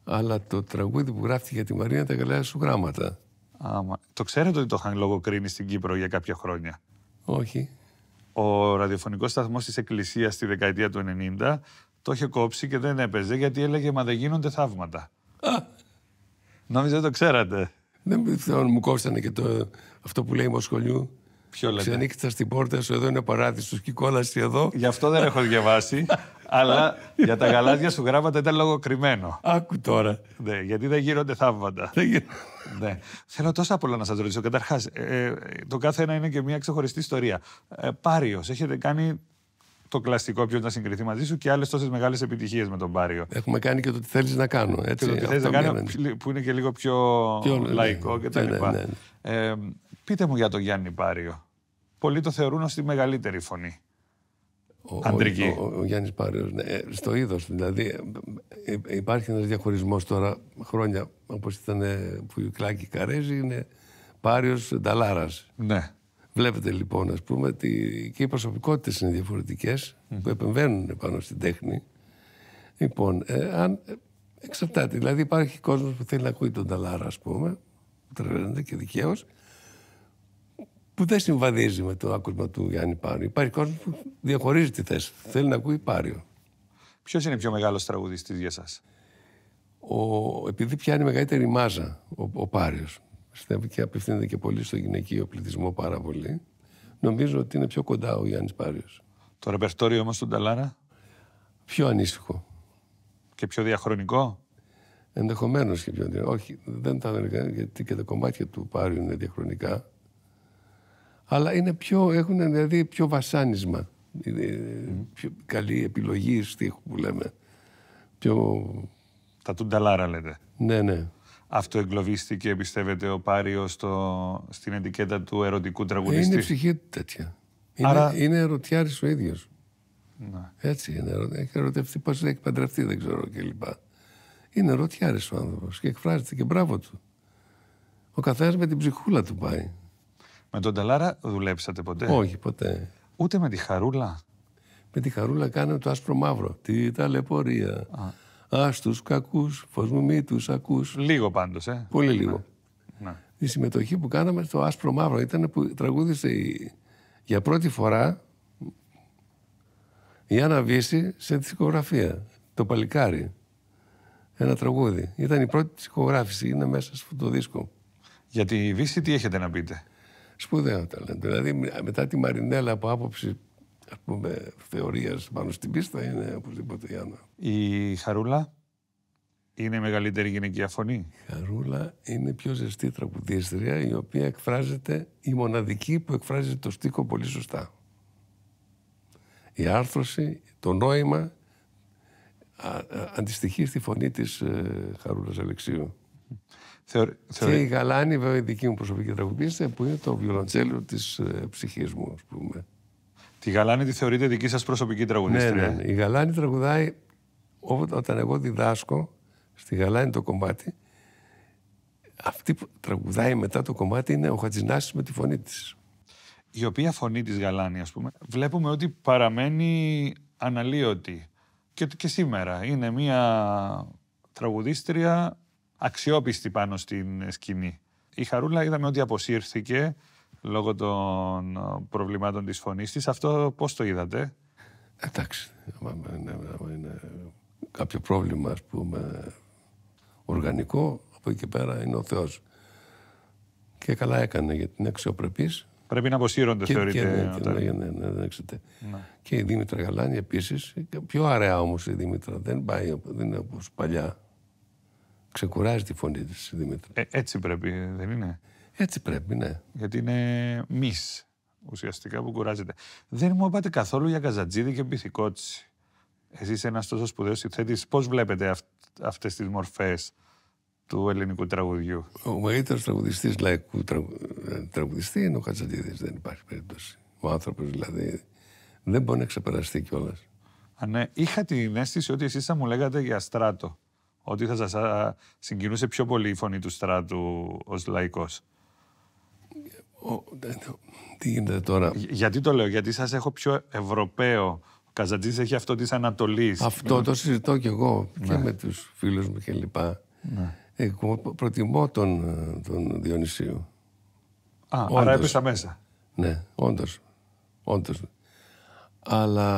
Αλλά το τραγούδι που γράφτηκε για τη Μαρία είναι τα καλά σου γράμματα. Άμα. Το ξέρετε ότι το είχαν λογοκρίνει στην Κύπρο για κάποια χρόνια. Όχι. Ο ραδιοφωνικός σταθμός της Εκκλησίας στη δεκαετία του 90 το είχε κόψει και δεν έπαιζε γιατί έλεγε Μα δεν γίνονται θαύματα. Νόμιζα το ξέρατε. Δεν μου κόψανε και το, αυτό που λέει Μοσχολιού. Ποιο λέτε. Ξενύχτησα στην πόρτα σου, εδώ είναι ο παράδεισος και κόλαση εδώ. Γι' αυτό δεν έχω διαβάσει. [LAUGHS] αλλά για τα γαλάζια σου γράμματα ήταν λόγο κρυμμένο. Άκου τώρα. Ναι, γιατί δεν γίνονται θαύματα. ναι. Θέλω τόσα πολλά να σας ρωτήσω. Καταρχάς, ε, ε, το κάθε ένα είναι και μια ξεχωριστή ιστορία. Ε, Πάριο, έχετε κάνει το κλασικό ποιος να συγκριθεί μαζί σου και άλλες τόσες μεγάλες επιτυχίες με τον Πάριο. Έχουμε κάνει και το τι θέλεις να κάνω. Έτσι, το τι θέλει να κάνω, που είναι και λίγο πιο, πιο λαϊκό κτλ. Ναι, ναι, ναι, ε, πείτε μου για τον Γιάννη Πάριο. Πολλοί το θεωρούν ως τη μεγαλύτερη φωνή. Ο, Αντρική. Ο, ο, Γιάννης Πάριος, ναι, ε, στο είδος Δηλαδή, ε, ε, υπάρχει ένας διαχωρισμός τώρα χρόνια όπως ήταν που η Κλάκη Καρέζη, είναι Πάριο Νταλάρας. Ναι. Βλέπετε λοιπόν, ας πούμε, ότι και οι προσωπικότητες είναι διαφορετικές, που επεμβαίνουν πάνω στην τέχνη. Λοιπόν, ε, αν, ε, Δηλαδή υπάρχει κόσμος που θέλει να ακούει τον Ταλάρα, ας πούμε, που τρελαίνεται και δικαίως, που δεν συμβαδίζει με το άκουσμα του Γιάννη Πάριο. Υπάρχει κόσμος που διαχωρίζει τη θέση του, θέλει να ακούει Πάριο. Ποιος είναι πιο μεγάλος τραγουδιστής για σας? επειδή πιάνει μεγαλύτερη μάζα ο, ο Πάριος και απευθύνεται και πολύ στο γυναικείο πληθυσμό πάρα πολύ. Νομίζω ότι είναι πιο κοντά ο Γιάννης Πάριος. Το ρεπερτόριο όμως του Νταλάρα. Πιο ανήσυχο. Και πιο διαχρονικό. Ενδεχομένως και πιο διαχρονικό. Όχι, δεν τα έλεγα γιατί και τα κομμάτια του Πάριου είναι διαχρονικά. Αλλά είναι πιο, έχουν δηλαδή πιο βασάνισμα. Ε, πιο καλή επιλογή στίχου που λέμε. Πιο... Τα του Νταλάρα λέτε. Ναι, ναι αυτοεγκλωβίστηκε, πιστεύετε, ο Πάριος στο... στην ετικέτα του ερωτικού ε, τραγουδιστή. Είναι ψυχή τέτοια. Είναι, Άρα... είναι ερωτιάρης ο ίδιος. Ναι. Έτσι είναι. Έχει ερωτευτεί πώς έχει παντρευτεί, δεν ξέρω κλπ. Είναι ερωτιάρης ο άνθρωπος και εκφράζεται και μπράβο του. Ο καθένας με την ψυχούλα του πάει. Με τον Ταλάρα δουλέψατε ποτέ. Όχι, ποτέ. Ούτε με τη Χαρούλα. Με τη Χαρούλα κάνουμε το άσπρο μαύρο. Τι ταλαιπωρία. Α τους κακούς, φως μου μη τους ακούς. Λίγο πάντως, ε. Πολύ λίγο. Ναι. Ναι. Η συμμετοχή που κάναμε στο Άσπρο Μαύρο ήταν που τραγούδησε για πρώτη φορά η Άννα Βύση σε δισκογραφία. Το Παλικάρι. Ένα τραγούδι. Ήταν η πρώτη δισκογράφηση. Είναι μέσα στο αυτό το δίσκο. Για τη Βύση τι έχετε να πείτε. Σπουδαίο ταλέντο. Δηλαδή μετά τη Μαρινέλα από άποψη ας πούμε, θεωρίας πάνω στην πίστα είναι οπωσδήποτε η Άννα. Η Χαρούλα είναι μεγαλύτερη γυναικεία φωνή. Η Χαρούλα είναι πιο ζεστή τραγουδίστρια η οποία εκφράζεται, η μοναδική που εκφράζει το στίχο πολύ σωστά. Η άρθρωση, το νόημα αντιστοιχεί στη φωνή της ε, Χαρούλας Αλεξίου. Και η Γαλάνη, βέβαια, η δική μου προσωπική τραγουδίστρια, που είναι το βιολοντσέλιο της ε, ψυχής μου, ας πούμε. Τη Γαλάνη τη θεωρείτε δική σας προσωπική τραγουδίστρια. Ναι, ναι. Η Γαλάνη τραγουδάει όταν εγώ διδάσκω στη Γαλάνη το κομμάτι. Αυτή που τραγουδάει μετά το κομμάτι είναι ο Χατζινάσης με τη φωνή της. Η οποία φωνή της Γαλάνη, ας πούμε, βλέπουμε ότι παραμένει αναλύωτη. Και, και σήμερα είναι μια τραγουδίστρια αξιόπιστη πάνω στην σκηνή. Η Χαρούλα είδαμε ότι αποσύρθηκε λόγω των ε, προβλημάτων της φωνής της. Αυτό πώς το είδατε. Εντάξει, άμα είναι κάποιο πρόβλημα, ας πούμε, οργανικό, από εκεί και πέρα είναι ο Θεός. Και καλά έκανε, γιατί είναι αξιοπρεπής. Πρέπει να αποσύρονται, και, θεωρείτε. Και, ναι, ναι, ναι, ναι, Και η Δήμητρα Γαλάνη επίσης, πιο αρεά όμως η Δήμητρα, δεν πάει, δεν είναι όπως παλιά. Ξεκουράζει τη φωνή της η Δήμητρα. Ε, έτσι πρέπει, δεν είναι. Έτσι πρέπει, ναι. Γιατί είναι μη ουσιαστικά που κουράζεται. Δεν μου είπατε καθόλου για Καζατζίδη και Μπιθικότσι. Εσείς ένας τόσο σπουδαίος συνθέτης, πώς βλέπετε αυ- αυτές τις μορφές του ελληνικού τραγουδιού. Ο μεγαλύτερος τραγουδιστής λαϊκού ε, τραγουδιστή είναι ο Χατζαντίδη. Δεν υπάρχει περίπτωση. Ο άνθρωπος δηλαδή δεν μπορεί να ξεπεραστεί κιόλας. Ναι, είχα την αίσθηση ότι εσείς θα μου λέγατε για στράτο. Ότι θα σας συγκινούσε πιο πολύ η φωνή του στράτου ως λαϊκός. Τι γίνεται τώρα. Γιατί το λέω, Γιατί σας έχω πιο Ευρωπαίο. Ο έχει αυτό της Ανατολής. Αυτό ναι. το συζητώ κι εγώ και ναι. με τους φίλους μου κλπ. Ναι. Εγώ προτιμώ τον, ε, τον Διονυσίου. Α, όντως. άρα έπεσα μέσα. Ναι, όντως. Όντως. Αλλά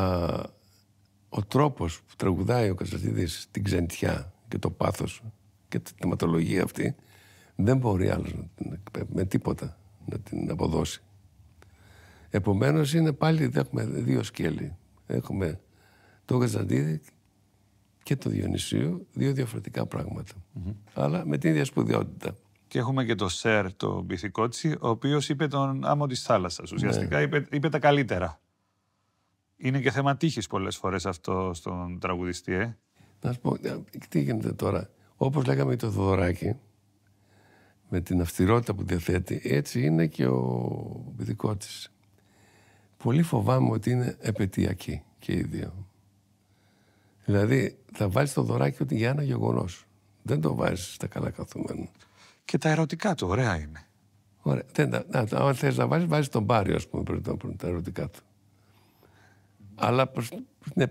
ο τρόπος που τραγουδάει ο Καζατίδης την ξεντιά και το πάθος και τη θεματολογία αυτή δεν μπορεί άλλος να την εκπέμπει με τίποτα να την αποδώσει. Επομένως είναι πάλι, έχουμε δύο σκέλη. Έχουμε το Γαζαντίδη και το Διονυσίου. δυο δύο διαφορετικά Αλλά με την ίδια σπουδαιότητα. Και έχουμε και το Σερ, το Μπιθικότσι, ο οποίος είπε τον άμμο της θάλασσας. Ναι. Ουσιαστικά είπε, τα καλύτερα. Είναι και θέμα τύχης πολλές φορές αυτό στον τραγουδιστή, ε. Να σου πω, τι γίνεται τώρα. Όπως λέγαμε το Θοδωράκι, με την αυστηρότητα που διαθέτει, έτσι είναι και ο δικό τη. Πολύ φοβάμαι ότι είναι επαιτειακή και οι δύο. Δηλαδή, θα βάλεις το δωράκι ότι για ένα γεγονός. Δεν το βάζεις στα καλά καθούμενα. Και τα ερωτικά του, ωραία είναι. Ωραία. Δεν, να, αν θες να βάλεις, βάζεις τον Πάριο, ας πούμε, πριν, πριν, τα ερωτικά του. Αλλά την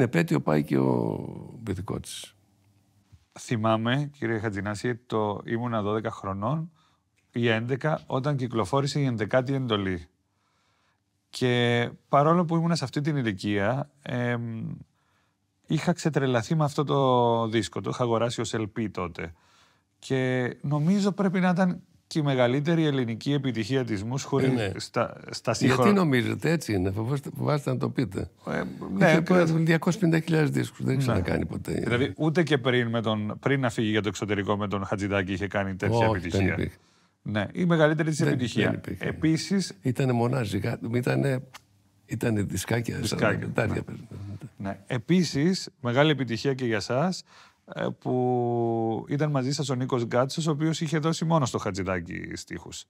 επέτειο πάει και ο παιδικό τη θυμάμαι, κύριε Χατζινάση, το ήμουνα 12 χρονών ή 11 όταν κυκλοφόρησε η 11η εντολή. Και παρόλο που ήμουνα σε αυτή την ηλικία, είχα ξετρελαθεί με αυτό το δίσκο. Το είχα αγοράσει ως LP τότε. Και νομίζω πρέπει να ήταν και η μεγαλύτερη ελληνική επιτυχία της Μούσχορη ε, ναι. στα, στα σύγχρονα. Γιατί νομίζετε, έτσι είναι, φοβάστε, να το πείτε. Ε, ναι, 250.000 δίσκους, δεν ναι. ξανακάνει ναι. ποτέ. Δηλαδή ούτε και πριν, με τον, πριν να φύγει για το εξωτερικό με τον Χατζηδάκη είχε κάνει τέτοια επιτυχία. ναι, η μεγαλύτερη της επιτυχία. Δεν Επίσης... Ήτανε μονάζικα, ήτανε... Ήτανε δισκάκια, δισκάκια ναι. ναι. Επίσης, μεγάλη επιτυχία και για σας, ε, που ήταν μαζί σας ο Νίκος Γκάτσος, ο οποίος είχε δώσει μόνο στο Χατζηδάκι στίχους.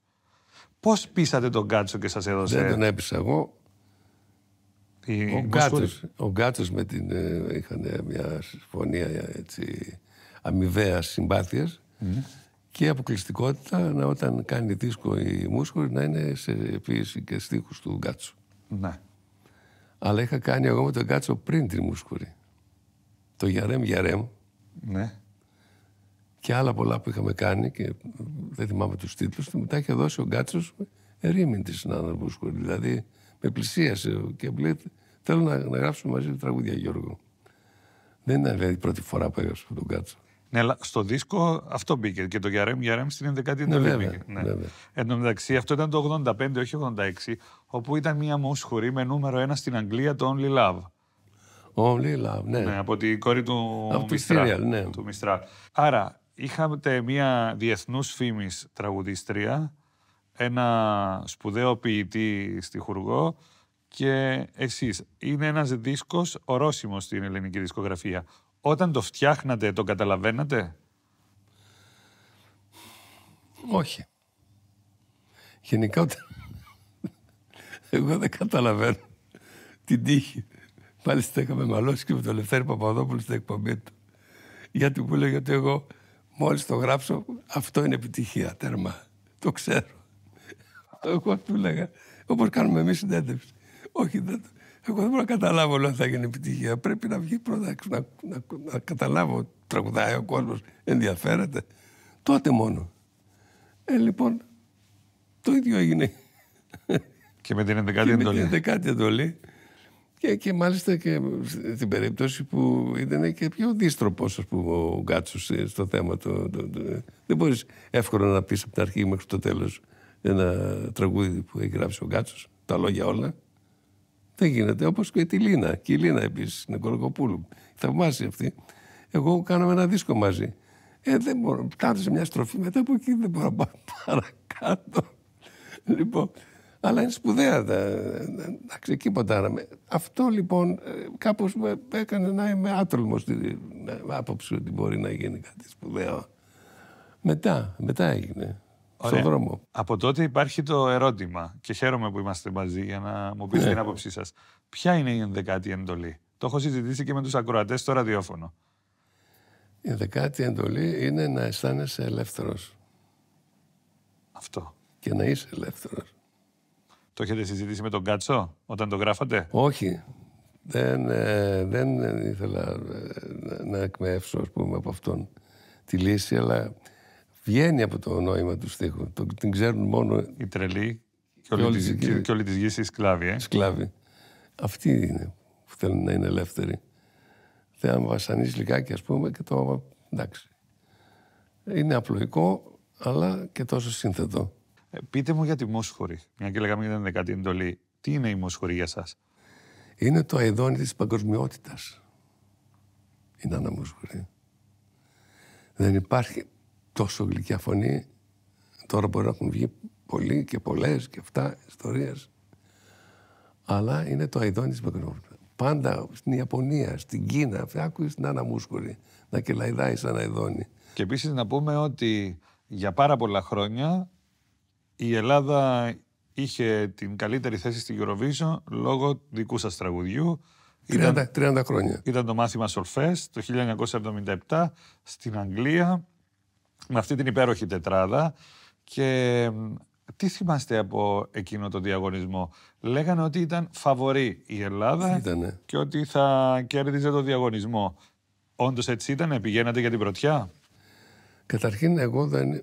Πώς πείσατε τον Γκάτσο και σας έδωσε... Δεν τον έπεισα εγώ. Ο, Γκάτσος, ο Γκάτσος με την... Ε, είχαν μια συμφωνία έτσι, αμοιβαία συμπάθειας mm. και αποκλειστικότητα να όταν κάνει δίσκο η Μούσκορη να είναι σε ποιήση και στίχους του Γκάτσου. Ναι. Αλλά είχα κάνει εγώ με τον Γκάτσο πριν τη Το Γιαρέμ Γιαρέμ, ναι. Και άλλα πολλά που είχαμε κάνει και δεν θυμάμαι τους Τίτλους, Και μετά είχε δώσει ο γκάτσος ρήμην τη στην Άννα Δηλαδή με πλησίασε και μου λέει θέλω να, να γράψουμε μαζί τραγούδια Γιώργο. Δεν ήταν δηλαδή η πρώτη φορά που έγραψα τον Γκάτσο. Ναι, αλλά στο δίσκο αυτό μπήκε και το Γιαρέμ Γιαρέμ στην 11η ναι, Ναι. Εν τω μεταξύ, αυτό ήταν το 85, όχι 86, όπου ήταν μια μουσχουρή με νούμερο 1 στην Αγγλία το Only Love. Only ναι. ναι. Από την κόρη του, από ναι. του Μιστράλ. Άρα, είχατε μια διεθνούς φήμης τραγουδίστρια, ένα σπουδαίο ποιητή στη Χουργό και εσείς. Είναι ένας δίσκος ορόσημος στην ελληνική δισκογραφία. Όταν το φτιάχνατε, το καταλαβαίνατε? Όχι. Γενικά, εγώ δεν καταλαβαίνω την τύχη. Μάλιστα είχαμε μαλώσεις και με τον Λευτέρη Παπαδόπουλο στην εκπομπή του. Γιατί μου έλεγε ότι εγώ μόλις το γράψω αυτό είναι επιτυχία τέρμα. Το ξέρω. εγώ του έλεγα, Όπως κάνουμε εμείς συνέντευξη. Όχι δεν Εγώ δεν μπορώ να καταλάβω όλα θα γίνει επιτυχία. Πρέπει να βγει πρώτα να, να, να καταλάβω τραγουδάει ο κόσμος ενδιαφέρεται. Τότε μόνο. Ε, λοιπόν, το ίδιο έγινε. Και με την 11η εντολή. Με την 11η εντολή και, και μάλιστα και στην περίπτωση που ήταν και πιο πούμε, ο Γκάτσος ε, στο θέμα. του. Ε. δεν μπορείς εύκολα να πεις από την αρχή μέχρι το τέλος ένα τραγούδι που έχει γράψει ο Γκάτσος, τα λόγια όλα. Δεν γίνεται. Όπως και τη Λίνα. Και η Λίνα επίσης, Νικολοκοπούλου. Θαυμάσια αυτή. Εγώ κάναμε ένα δίσκο μαζί. Ε, δεν μπορώ. Κάνω σε μια στροφή μετά από εκεί, δεν μπορώ να πάω παρακάτω. Λοιπόν, αλλά είναι σπουδαία Εντάξει, Αυτό λοιπόν ε, κάπως με έκανε να είμαι άτολμος στην ε, άποψη ότι μπορεί να γίνει κάτι σπουδαίο. Μετά, μετά έγινε. Στον δρόμο. Από τότε υπάρχει το ερώτημα και χαίρομαι που είμαστε μαζί για να μου πείτε ναι. την άποψή σας. Ποια είναι η ενδεκάτη εντολή. Το έχω συζητήσει και με τους ακροατές στο ραδιόφωνο. Η δεκάτη εντολή είναι να αισθάνεσαι ελεύθερος. Αυτό. Και να είσαι ελεύθερος. Το έχετε συζητήσει με τον Κάτσο όταν το γράφατε. Όχι. Δεν, ε, δεν ήθελα ε, να εκμεύσω ας πούμε, από αυτόν τη λύση, αλλά βγαίνει από το νόημα του στίχου. Το, την ξέρουν μόνο... Η τρελοί και όλη τη και, και Αυτή γης οι σκλάβοι. Ε? Αυτή είναι που θέλουν να είναι ελεύθεροι. να βασανίσει λιγάκι ας πούμε και το... εντάξει. Είναι απλοϊκό, αλλά και τόσο σύνθετο. Ε, πείτε μου για τη Μόσχορη. Μια και λέγαμε για την εντολή. Τι είναι η Μόσχορη για σας. Είναι το αειδόνι της παγκοσμιότητας. Η Νάνα Μόσχορη. Δεν υπάρχει τόσο γλυκιά φωνή. Τώρα μπορεί να έχουν βγει πολλοί και πολλές και αυτά ιστορίες. Αλλά είναι το αειδόνι της παγκοσμιότητας. Πάντα στην Ιαπωνία, στην Κίνα, άκουγε την Άννα Μούσχορη να κελαϊδάει σαν αειδόνι. Και επίσης να πούμε ότι για πάρα πολλά χρόνια η Ελλάδα είχε την καλύτερη θέση στην Eurovision λόγω δικού σας τραγουδιού. 30, ήταν, 30 χρόνια. Ήταν το μάθημα Σολφές το 1977 στην Αγγλία με αυτή την υπέροχη τετράδα και τι θυμάστε από εκείνο το διαγωνισμό. Λέγανε ότι ήταν φαβορή η Ελλάδα και ότι θα κέρδιζε το διαγωνισμό. Όντως έτσι ήταν, πηγαίνατε για την πρωτιά. Καταρχήν εγώ δεν,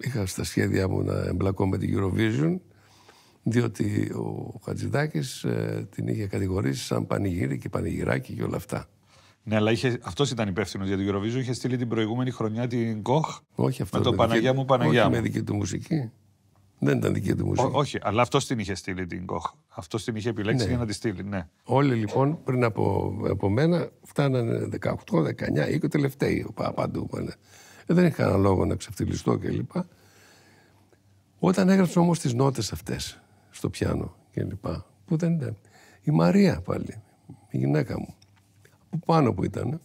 είχα στα σχέδιά μου να εμπλακώ με την Eurovision διότι ο Χατζηδάκης ε, την είχε κατηγορήσει σαν πανηγύρι και πανηγυράκι και όλα αυτά. Ναι, αλλά είχε... αυτός ήταν υπεύθυνος για την Eurovision. Είχε στείλει την προηγούμενη χρονιά την Κοχ. Όχι αυτό. Με το με Παναγιά δική... μου, Παναγιά όχι με δική του μουσική. Δεν ήταν δική του μουσική. όχι, αλλά αυτός την είχε στείλει την Κοχ. Αυτός την είχε επιλέξει ναι. για να τη στείλει, ναι. Όλοι λοιπόν πριν από, από μένα φτάνανε 18, 19, 20 τελευταίοι. Παντού. Ε, δεν είχα κανένα λόγο να ξεφτυλιστώ κλπ. Όταν έγραψα όμως τις νότες αυτές στο πιάνο κλπ. Που δεν ήταν. Η Μαρία πάλι, η γυναίκα μου, από πάνω που ήταν,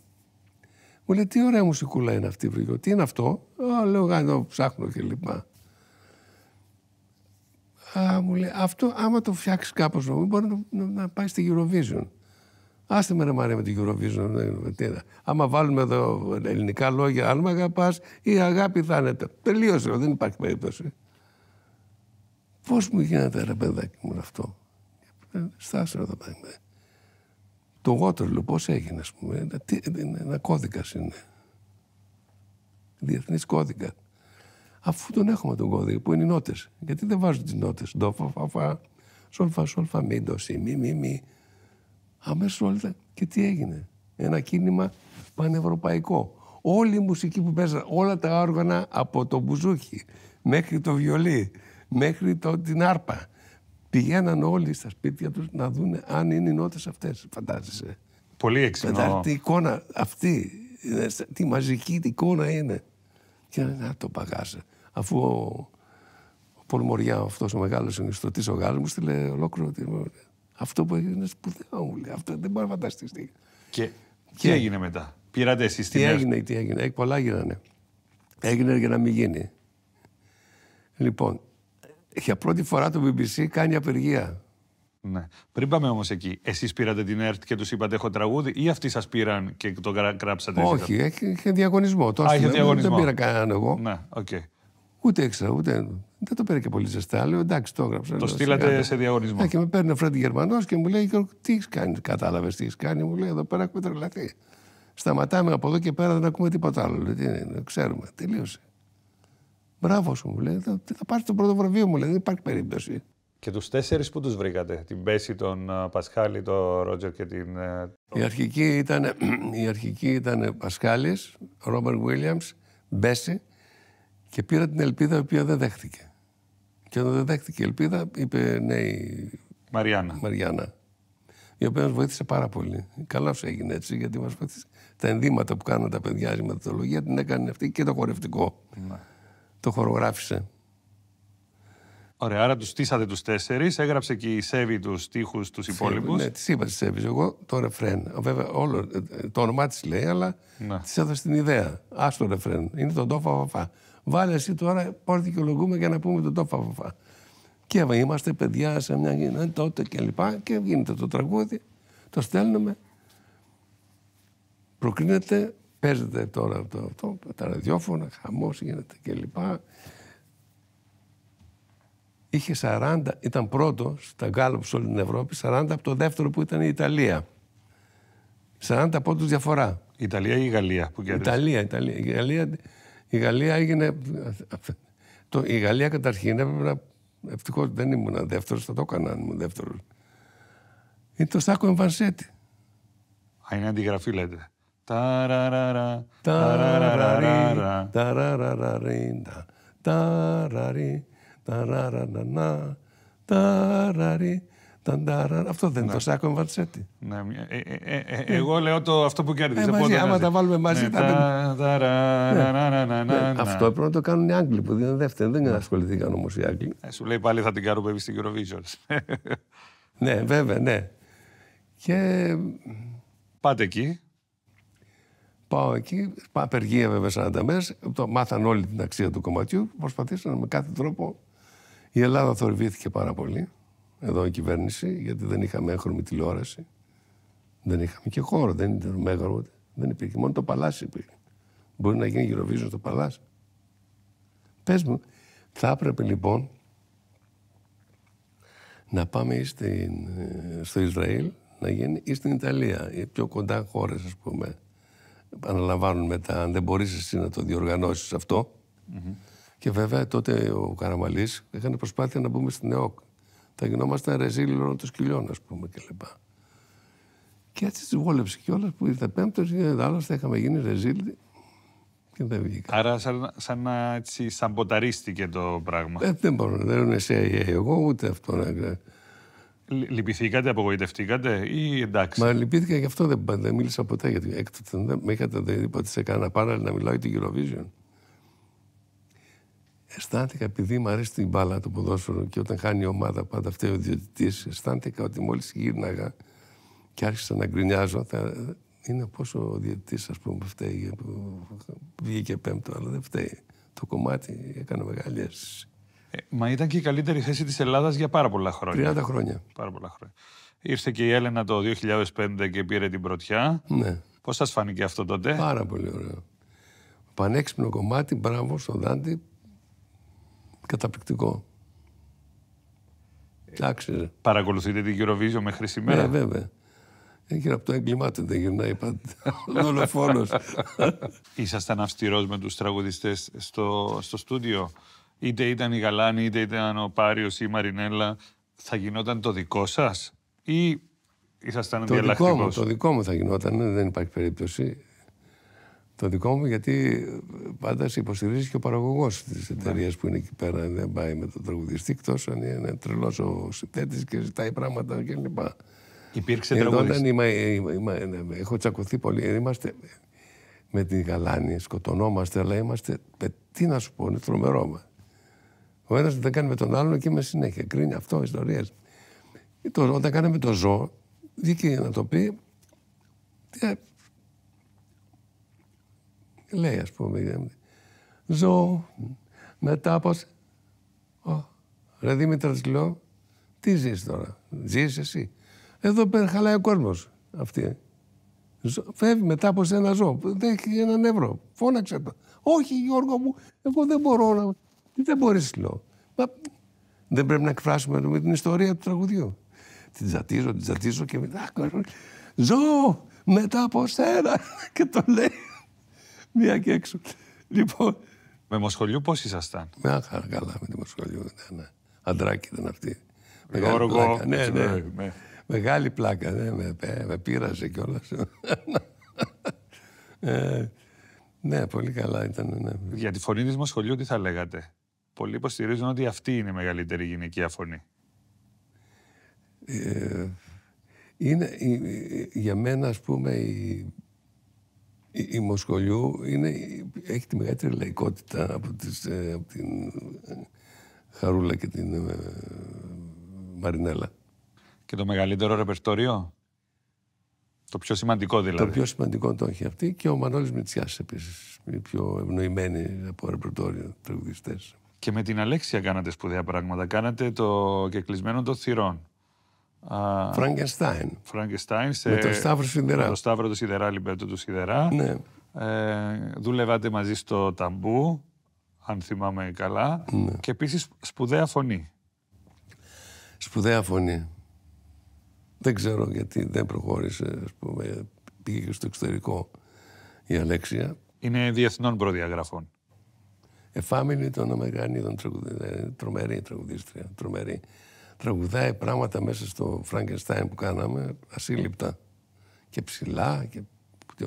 μου λέει τι ωραία μουσικούλα είναι αυτή, βρήκε. Τι είναι αυτό, λέω εδώ ψάχνω κλπ. Α, μου λέει, αυτό άμα το φτιάξεις κάπως, μπορεί να, να, να πάει στη Eurovision. Άστε με ρε Μαρία με την Eurovision. Άμα βάλουμε εδώ ελληνικά λόγια, αν με αγαπάς, η αγάπη θα είναι. Τελείωσε, δεν υπάρχει περίπτωση. Πώς μου γίνεται ρε παιδάκι μου αυτό. Ε, Στάσε εδώ ε. Το Waterloo πώς έγινε, ας πούμε. Ε, ένα, κώδικας είναι. Διεθνής κώδικα. Αφού τον έχουμε τον κώδικα που είναι οι νότες. Γιατί δεν βάζουν τις νότες. Ντόφα, φαφά, σολφα, σολφα, μη, μη, μη, μη. Αμέσως όλοι ήταν, και τι έγινε. Ένα κίνημα πανευρωπαϊκό. Όλη η μουσική που παίζανε, όλα τα όργανα από το μπουζούκι μέχρι το βιολί, μέχρι το, την άρπα. Πηγαίναν όλοι στα σπίτια τους να δουν αν είναι οι νότες αυτές, φαντάζεσαι. Πολύ εξυπνό. Τι εικόνα αυτή, ε, τι μαζική τι εικόνα είναι. Και να το παγάσε. Αφού ο, Πολμοριά, αυτός ο μεγάλος συνιστοτής ο γάλλος μου στείλε ολόκληρο αυτό που έγινε σπουδαίο μου λέει. Αυτό δεν μπορεί να φανταστείς. Και, τι έγινε μετά. Πήρατε εσείς Τι έγινε, τι έγινε. Ε, πολλά γίνανε. Έγινε για να μην γίνει. Λοιπόν, για πρώτη φορά το BBC κάνει απεργία. Ναι. Πριν πάμε όμως εκεί, εσείς πήρατε την ΕΡΤ και τους είπατε: Έχω τραγούδι, ή αυτοί σας πήραν και το γράψατε. Όχι, είχε διαγωνισμό. Τόσο Α, Δεν πήρα κανέναν εγώ. Ναι, okay. Ούτε ήξερα, ούτε. Δεν το πήρε και πολύ ζεστά. Λέω εντάξει, το έγραψα. Το στείλατε σε διαγωνισμό. Ε, και με παίρνει ο Φρέντι Γερμανός και μου λέει: Τι κάνει, κατάλαβες τι έχεις κάνει. Μου λέει: Εδώ πέρα έχουμε τρελαθεί. Σταματάμε από εδώ και πέρα, δεν ακούμε τίποτα άλλο. Λέει, τι είναι, ξέρουμε. Τελείωσε. Μπράβο σου, μου λέει. Θα, θα πάρεις το πρώτο βραβείο, μου λέει. Δεν υπάρχει περίπτωση. Και τους τέσσερις που τους βρήκατε, την Πέση, τον ε, Πασχάλη, τον Ρότζερ και την. Ε, η αρχική ήταν, [CLEARS THROAT] η αρχική ήταν Ρόμπερ Βίλιαμ, Μπέση και πήρα την ελπίδα η οποία δεν δέχτηκε. Και όταν δεν δέχτηκε ελπίδα, είπε ναι η Μαριάννα. Μαριάννα. Η οποία μας βοήθησε πάρα πολύ. Καλά σου έγινε έτσι, γιατί μας βοήθησε. Τα ενδύματα που κάνουν τα παιδιά στη μαθητολογία την έκανε αυτή και το χορευτικό. Ναι. Το χορογράφησε. Ωραία, άρα τους στήσατε τους τέσσερις, έγραψε και η Σέβη τους τείχου του υπόλοιπους. Ναι, τη είπα τη Σέβη, εγώ το ρεφρέν. Βέβαια, όλο, ε, ε, το όνομά της λέει, αλλά ναι. της έδωσε την ιδέα. Ας το ρεφρέν. Είναι τον τόφα φαφά. Βάλε εσύ τώρα, πώς δικαιολογούμε για να πούμε το τόφα φαφά. Και είμαστε παιδιά σε μια γυναίκα τότε και λοιπά και γίνεται το τραγούδι, το στέλνουμε. Προκρίνεται, παίζεται τώρα το, το, τα ραδιόφωνα, χαμός γίνεται και λοιπά. Είχε 40, ήταν πρώτος στα γκάλωπ σε όλη την Ευρώπη, 40 από το δεύτερο που ήταν η Ιταλία. 40 πόντου ή Γαλλία που κέρδισε. Ιταλία, Ιταλία. Η Γαλλία η Γαλλία έγινε... Το, η Γαλλία καταρχήν έπρεπε να... Ευτυχώς δεν ήμουν δεύτερος, θα το έκανα αν ήμουν δεύτερος. Είναι το Σάκο Εμβανσέτη. Α, είναι αντιγραφή λέτε. Ταραραρα, ταραραραρα, ταραραραρα, ταραραραρα, ταραραραρα, αυτό δεν είναι το Σάκο ναι, με ε, ε, ε, Εγώ λέω το αυτό που κέρδισε. Ε, άμα τα βάλουμε μαζί. Αυτό έπρεπε να το κάνουν οι Άγγλοι που δίνουν δεύτερη. Δεν ασχοληθήκαν όμως οι Άγγλοι. Σου λέει πάλι θα την καρουπεύει στην Eurovision. [LAUGHS] Ναι, βέβαια, ναι. Και. Πάτε εκεί. Πάω εκεί. Απεργία βέβαια 40 μέρε. Μάθαν όλη την αξία του κομματιού. Προσπαθήσαν με κάθε τρόπο. Η Ελλάδα θορυβήθηκε πάρα πολύ εδώ η κυβέρνηση, γιατί δεν είχαμε έγχρωμη τηλεόραση. Δεν είχαμε και χώρο, δεν ήταν μέγαρο Δεν υπήρχε. Μόνο το παλάσι υπήρχε. Μπορεί να γίνει γυροβίζον στο παλάσι. Πες μου, θα έπρεπε λοιπόν να πάμε ή ε, στο Ισραήλ να γίνει ή στην Ιταλία. Οι πιο κοντά χώρες, ας πούμε, αναλαμβάνουν μετά. Αν δεν μπορείς εσύ να το διοργανώσεις Και βέβαια τότε ο Καραμαλής είχαν προσπάθεια να μπούμε στην ΕΟΚ θα γινόμασταν ρεζίλιο των σκυλιών, ας πούμε, κλπ. Και έτσι της βόλεψε κιόλας που ήρθε πέμπτος, γιατί ε, άλλωστε θα είχαμε γίνει ρεζίλιο και δεν βγήκα. Άρα, σαν, σαν να έτσι σαμποταρίστηκε το πράγμα. Ε, δεν μπορώ, δεν είναι CIA εγώ, ούτε αυτό να Λυπηθήκατε, απογοητευτήκατε ή εντάξει. Μα λυπήθηκα γι' αυτό δεν, δεν μίλησα ποτέ. Γιατί έκτοτε δεν με είχατε δει ποτέ σε κανένα πάνελ να μιλάω για την Eurovision αισθάνθηκα, επειδή μου αρέσει την μπάλα το ποδόσφαιρο και όταν χάνει η ομάδα πάντα αυτή ο διαιτητή, αισθάνθηκα ότι μόλις γύρναγα και άρχισα να γκρινιάζω. Θα... Είναι πόσο ο διαιτητή, ας πούμε, φταίει. Βγήκε πέμπτο, αλλά δεν φταίει. Το κομμάτι έκανε μεγάλη αίσθηση. Ε, μα ήταν και η καλύτερη θέση της Ελλάδας για πάρα πολλά χρόνια. 30 χρόνια. Πάρα πολλά χρόνια. Ήρθε και η Έλενα το 2005 και πήρε την πρωτιά. Ναι. Πώς σας φάνηκε αυτό τότε, Πάρα πολύ ωραίο. Πανέξυπνο κομμάτι, μπράβο στον Δάντη, Καταπληκτικό. Ε, Άξιζε. Παρακολουθείτε την Eurovision μέχρι σήμερα. Ναι, βέβαια. Έγινε από το εγκλημάτιο, δεν γυρνάει πάντα. [LAUGHS] Δολοφόνος. [LAUGHS] Ήσασταν αυστηρός με τους τραγουδιστές στο, στο στούντιο. Είτε ήταν η Γαλάνη, είτε ήταν ο Πάριος ή η Μαρινέλα. Θα γινόταν το δικό σας, ή ήσασταν διαλλακτικός. Το δικό μου θα γινόταν, ναι, δεν υπάρχει περίπτωση το δικό μου, γιατί πάντα σε υποστηρίζει και ο παραγωγός της ναι. εταιρείας που είναι εκεί πέρα. Δεν πάει με τον τραγουδιστή, εκτός αν είναι τρελός ο συντέτη και ζητάει πράγματα κλπ. Υπήρξε τραγουδιστή. είμαι, είμαι, ναι, ναι, έχω τσακωθεί πολύ. Ε, είμαστε με την γαλάνη, σκοτωνόμαστε, αλλά είμαστε. Τι να σου πω, είναι τρομερό. Ο ένας δεν κάνει με τον άλλον και με συνέχεια. Κρίνει αυτό, ιστορίες. Ε, όταν κάναμε το ζώο, βγήκε να το πει. Ε, λέει ας πούμε. Ζω. Μετά από... Ω, ρε Δήμητρα της λέω, τι ζεις τώρα, ζεις εσύ. Εδώ πέρα χαλάει ο κόσμος αυτή. Ζω, φεύγει μετά από σένα ζω, δεν έχει ένα ευρώ. Φώναξε το. Όχι Γιώργο μου, εγώ δεν μπορώ να... δεν μπορείς λέω. Μα, δεν πρέπει να εκφράσουμε με την ιστορία του τραγουδιού. Την τζατίζω, την τζατίζω και μετά... Ζω μετά από σένα [LAUGHS] και το λέει μία και έξω. Λοιπόν. Με Μοσχολιού πώς ήσασταν. Με άχαρα καλά με τη Μοσχολιού. Ναι, ναι. Αντράκι ήταν αυτή. Μεγάλη πλάκα. Ναι, ναι. Με. Ναι, ναι. Μεγάλη πλάκα. Ναι. Με, με πείραζε κιόλας. [LAUGHS] ε, ναι, πολύ καλά ήταν. Ναι. Για τη φωνή της Μοσχολιού τι θα λέγατε. Πολλοί υποστηρίζουν ότι αυτή είναι η μεγαλύτερη γυναικεία φωνή. Ε, είναι, ε, ε, για μένα, ας πούμε, η, η, Μοσχολιού είναι, έχει τη μεγαλύτερη λαϊκότητα από, τις, ε, από την ε, Χαρούλα και την ε, Μαρινέλα. Και το μεγαλύτερο ρεπερτόριο. Το πιο σημαντικό δηλαδή. Το πιο σημαντικό το έχει αυτή και ο Μανώλης Μητσιάς επίσης. Οι πιο ευνοημένοι από ρεπερτόριο τραγουδιστές. Και με την Αλέξια κάνατε σπουδαία πράγματα. Κάνατε το κεκλεισμένο των θυρών. Φραγκενστάιν. Φραγκενστάιν. Σε... Με τον Σταύρο Σιδερά. Με τον Σταύρο του Σιδερά, Λιμπέρτο του Σιδερά. Ναι. Ε, δουλεύατε μαζί στο ταμπού, αν θυμάμαι καλά. Ναι. Και επίσης σπουδαία φωνή. Σπουδαία φωνή. Δεν ξέρω γιατί δεν προχώρησε, ας πούμε, πήγε στο εξωτερικό η Αλέξια. Είναι διεθνών προδιαγραφών. Εφάμιλη των Αμερικανίδων, ε, τρομερή τραγουδίστρια, τρομερή τραγουδάει πράγματα μέσα στο Frankenstein που κάναμε, ασύλληπτα. Και ψηλά και,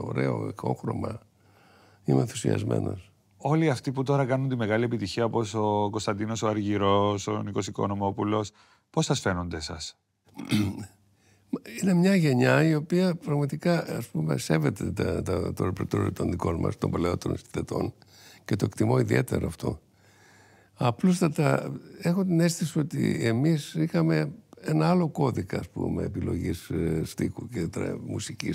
ωραίο, εκόχρωμα. Είμαι ενθουσιασμένος. Όλοι αυτοί που τώρα κάνουν τη μεγάλη επιτυχία, όπως ο Κωνσταντίνος, ο Αργυρός, ο Νικό Οικονομόπουλος, πώς σας φαίνονται εσάς. [CLEARS THROAT] Είναι μια γενιά η οποία πραγματικά ας πούμε, σέβεται το ρεπερτόριο των δικών μας των παλαιότερων συνθετών και το εκτιμώ ιδιαίτερα αυτό. Απλούστατα έχω την αίσθηση ότι εμείς είχαμε ένα άλλο κώδικα, ας πούμε, επιλογής ε, στίχου και μουσική.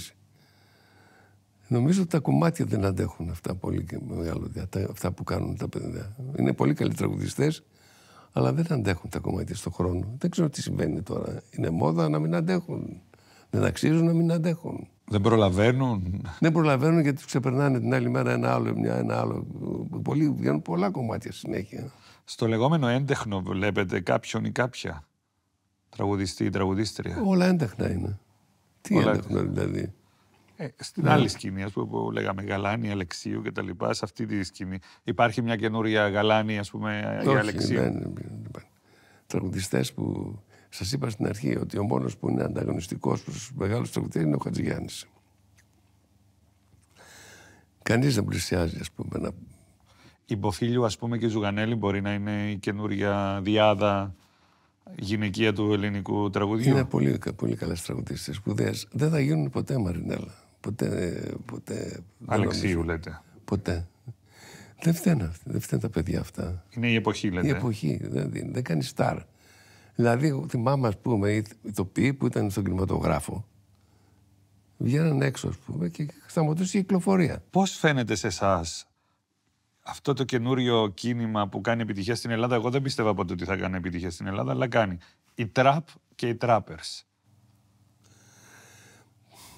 Νομίζω ότι τα κομμάτια δεν αντέχουν αυτά πολύ και μεγάλο, αυτά που κάνουν τα παιδιά. Είναι πολύ καλοί τραγουδιστές, αλλά δεν αντέχουν τα κομμάτια στον χρόνο. Δεν ξέρω τι συμβαίνει τώρα. Είναι μόδα να μην αντέχουν. Δεν αξίζουν να μην αντέχουν. Δεν προλαβαίνουν. Δεν προλαβαίνουν γιατί τους ξεπερνάνε την άλλη μέρα ένα άλλο, μια, ένα άλλο. Πολύ, βγαίνουν πολλά κομμάτια συνέχεια. Στο λεγόμενο έντεχνο βλέπετε κάποιον ή κάποια τραγουδιστή ή τραγουδίστρια. Όλα έντεχνα είναι. Τι Όλα... έντεχνα δηλαδή. Ε, στην άλλη ναι. σκηνή, ας πούμε, που λέγαμε Γαλάνη, Αλεξίου και τα λοιπά, σε αυτή τη σκηνή υπάρχει μια καινούρια Γαλάνη, ας πούμε, ή Αλεξίου. δεν Τραγουδιστές που σας είπα στην αρχή ότι ο μόνος που είναι ανταγωνιστικός προς μεγάλους τραγουδιστές είναι ο Χατζηγιάννης. Κανείς δεν πλησιάζει, ας πούμε, να η Μποφίλιο ας πούμε και η Ζουγανέλη μπορεί να είναι η καινούργια διάδα γυναικεία του ελληνικού τραγουδιού. Είναι πολύ, πολύ καλές τραγουδίστρε, σπουδαίες. Δεν θα γίνουν ποτέ Μαρινέλα. Ποτέ. ποτέ Αλεξίου, λέτε. Ποτέ. Δεν φταίνουν δεν τα παιδιά αυτά. Είναι η εποχή, λέτε. Η εποχή. Δεν, δεν κάνει στάρ. Δηλαδή, θυμάμαι, ας πούμε, οι ηθοποιοί που ήταν στον κινηματογράφο βγαίναν έξω, ας πούμε, και σταματούσε η κυκλοφορία. Πώς φαίνεται σε εσάς αυτό το καινούριο κίνημα που κάνει επιτυχία στην Ελλάδα, εγώ δεν πίστευα ποτέ ότι θα κάνει επιτυχία στην Ελλάδα, αλλά κάνει. Η τραπ και οι trappers.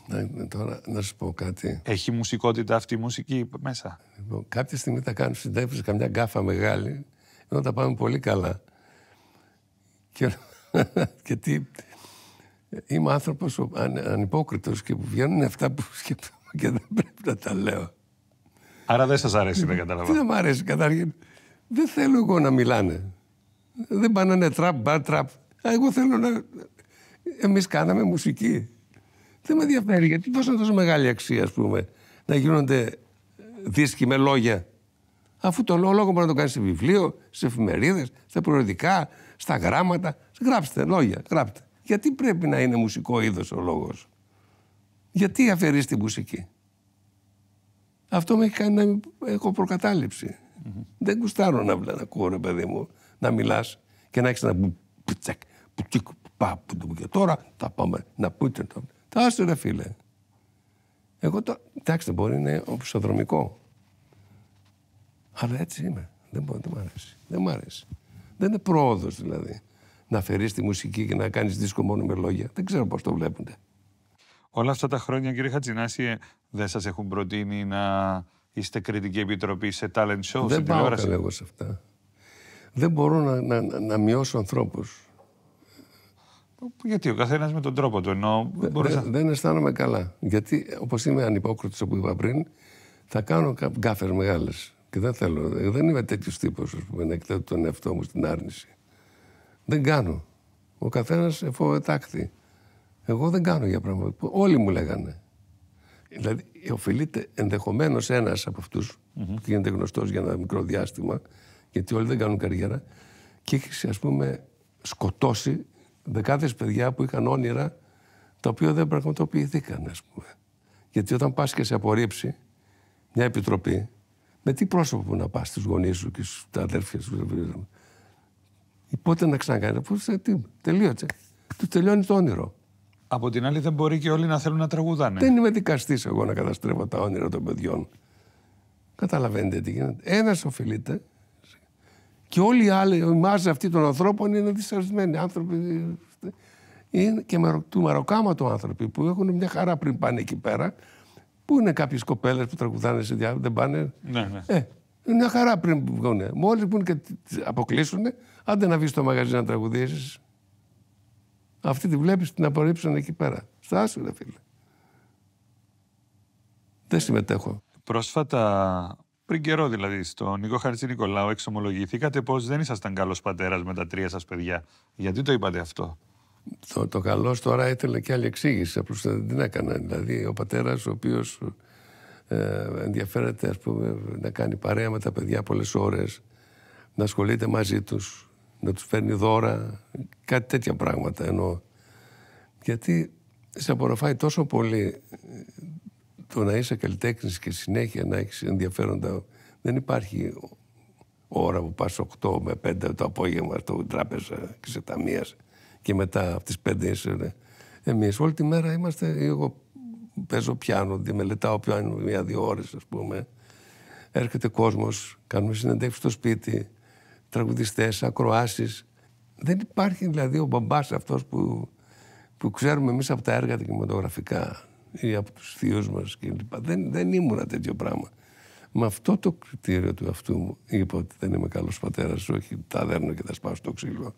Να, τώρα να σου πω κάτι. Έχει μουσικότητα αυτή η μουσική μέσα. Λοιπόν, κάποια στιγμή τα κάνουν συντρέφει καμιά γκάφα μεγάλη, ενώ τα πάμε πολύ καλά. Και, [LAUGHS] και τι, είμαι άνθρωπος ανυπόκριτος και που βγαίνουν αυτά που σκέφτομαι και δεν πρέπει να τα λέω. Άρα δεν σας αρέσει, να καταλαβαίνω. Τι δεν μου αρέσει, καταρχήν. Δεν θέλω εγώ να μιλάνε. Δεν πάνε να τραπ, μπα, τραπ. Εγώ θέλω να. Εμείς κάναμε μουσική. Δεν με ενδιαφέρει γιατί πώ είναι τόσο μεγάλη αξία, ας πούμε, να γίνονται δίσκοι με λόγια. Αφού το λόγος μπορεί να το κάνεις σε βιβλίο, σε εφημερίδες, στα προεδρικά, στα γράμματα. Γράψτε λόγια, γράψτε. Γιατί πρέπει να είναι μουσικό είδος ο λόγος. Γιατί αφαιρείς τη μουσική. Αυτό με έχει κάνει να έχω Δεν γουστάρω να, να ακούω, ρε παιδί μου, να μιλάς και να έχεις ένα πουτσακ, πουτσικ, πα, Και τώρα θα πάμε να πούτσεν. Τα άστε ρε φίλε. Εγώ το. Εντάξει, μπορεί να είναι οπισθοδρομικό. Αλλά έτσι είμαι. Δεν, μπορεί, δεν μ' αρέσει. Δεν μ' αρέσει. Δεν είναι πρόοδος δηλαδή να αφαιρείς τη μουσική και να κάνεις δίσκο μόνο με λόγια. Δεν ξέρω πώς το βλέπουν. Όλα αυτά τα χρόνια, κύριε Χατζηνάση, δεν σας έχουν προτείνει να είστε κριτική επιτροπή σε talent show, Δεν πάω τηλεόραση. καλά εγώ σε αυτά. Δεν μπορώ να, να, να μειώσω ανθρώπους. Γιατί ο καθένας με τον τρόπο του ενώ. δεν αισθάνομαι καλά. Γιατί όπως είμαι ανυπόκριτος που είπα πριν, θα κάνω γκάφε μεγάλες. Και δεν θέλω. Δεν είμαι τέτοιος τύπος να εκθέτω τον εαυτό μου στην άρνηση. Δεν κάνω. Ο καθένας εφόβεται Εγώ δεν κάνω για πράγματα. Όλοι μου λέγανε. Δηλαδή, οφειλείται ενδεχομένως ένας από που γίνεται γνωστός για ένα μικρό διάστημα, γιατί όλοι δεν κάνουν καριέρα, και έχει ας πούμε σκοτώσει δεκάδες παιδιά που είχαν όνειρα τα οποία δεν πραγματοποιηθήκαν, ας πούμε. Γιατί όταν πας και σε απορρίψει μια επιτροπή, με τι πρόσωπο που να πας στου γονείς σου και στα αδέρφια σου, Πότε να ξανακάνεις, τελείωσε. Του τελειώνει το όνειρο. Από την άλλη, δεν μπορεί και όλοι να θέλουν να τραγουδάνε. Δεν είμαι δικαστής εγώ να καταστρέφω τα όνειρα των παιδιών. Καταλαβαίνετε τι γίνεται. Ένας οφειλείται και όλοι οι άλλοι, η μάζα αυτή των ανθρώπων είναι δυσαρεσμένοι άνθρωποι. Είναι και του μαροκάματο άνθρωποι που έχουν μια χαρά πριν πάνε εκεί πέρα. Που είναι κάποιες κοπέλες που τραγουδάνε σε διάφορα, δεν πάνε. Ναι, ναι. Ε, μια χαρά πριν βγουν. Μόλι που και αποκλείσουν, άντε να βγεις στο μαγαζί να τραγουδήσεις. Αυτή τη βλέπεις την απορρίψαν εκεί πέρα. Στο ρε φίλε. Δεν συμμετέχω. Πρόσφατα, πριν καιρό δηλαδή, στον Νίκο Χαρτζή Νικολάου εξομολογηθήκατε πως δεν ήσασταν καλός πατέρας με τα τρία σας παιδιά. Γιατί το είπατε αυτό. Το, το καλός τώρα ήθελε και άλλη εξήγηση, Απλώς δεν την έκανα. Δηλαδή, ο πατέρας ο οποίος ε, ενδιαφέρεται ας πούμε, να κάνει παρέα με τα παιδιά πολλές ώρες, να ασχολείται μαζί τους να τους φέρνει δώρα, κάτι τέτοια πράγματα ενώ Γιατί σε απορροφάει τόσο πολύ ε, το να είσαι καλλιτέχνης και συνέχεια να έχεις ενδιαφέροντα. Δεν υπάρχει ώρα που πας 8 με 5 το απόγευμα στο τράπεζα και σε και μετά από τις 5 είσαι. Ναι. Εμείς όλη τη μέρα είμαστε, εγώ παίζω πιάνο, μελετάω πιάνο μία-δύο ώρες ας πούμε. Έρχεται κόσμος, κάνουμε συνεντεύξεις στο σπίτι, τραγουδιστές, ακροάσεις. Δεν υπάρχει δηλαδή ο μπαμπάς αυτός που, που ξέρουμε εμείς από τα έργα τα κινηματογραφικά ή από τους θείους μας κλπ. Δεν, δεν ήμουνα τέτοιο πράγμα. Με αυτό το κριτήριο του αυτού μου είπα ότι δεν είμαι καλός πατέρας, όχι τα δέρνω και θα σπάω στο ξύλο.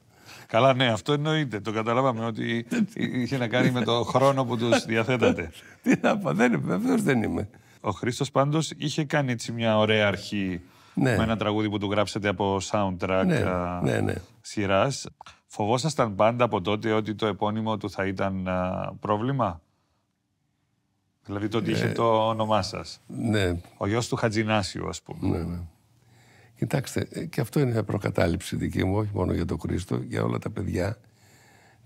Καλά, ναι, αυτό εννοείται. Το καταλάβαμε ότι είχε να κάνει με το χρόνο που τους [LAUGHS] διαθέτατε. Τι να πω, δεν, δεν είμαι. Ο Χρήστος πάντως είχε κάνει έτσι μια ωραία αρχή ναι. με ένα τραγούδι που του γράψατε από soundtrack ναι, α, ναι, ναι. σειράς. Φοβόσασταν πάντα από τότε ότι το επώνυμο του θα ήταν πρόβλημα. Δηλαδή το ότι είχε ε, το όνομά σας. Ναι. Ο γιος του Χατζινάσιου, ας πούμε. Ναι, Κοιτάξτε, ε, και αυτό είναι μια προκατάληψη δική μου, όχι μόνο για τον Χρήστο, για όλα τα παιδιά.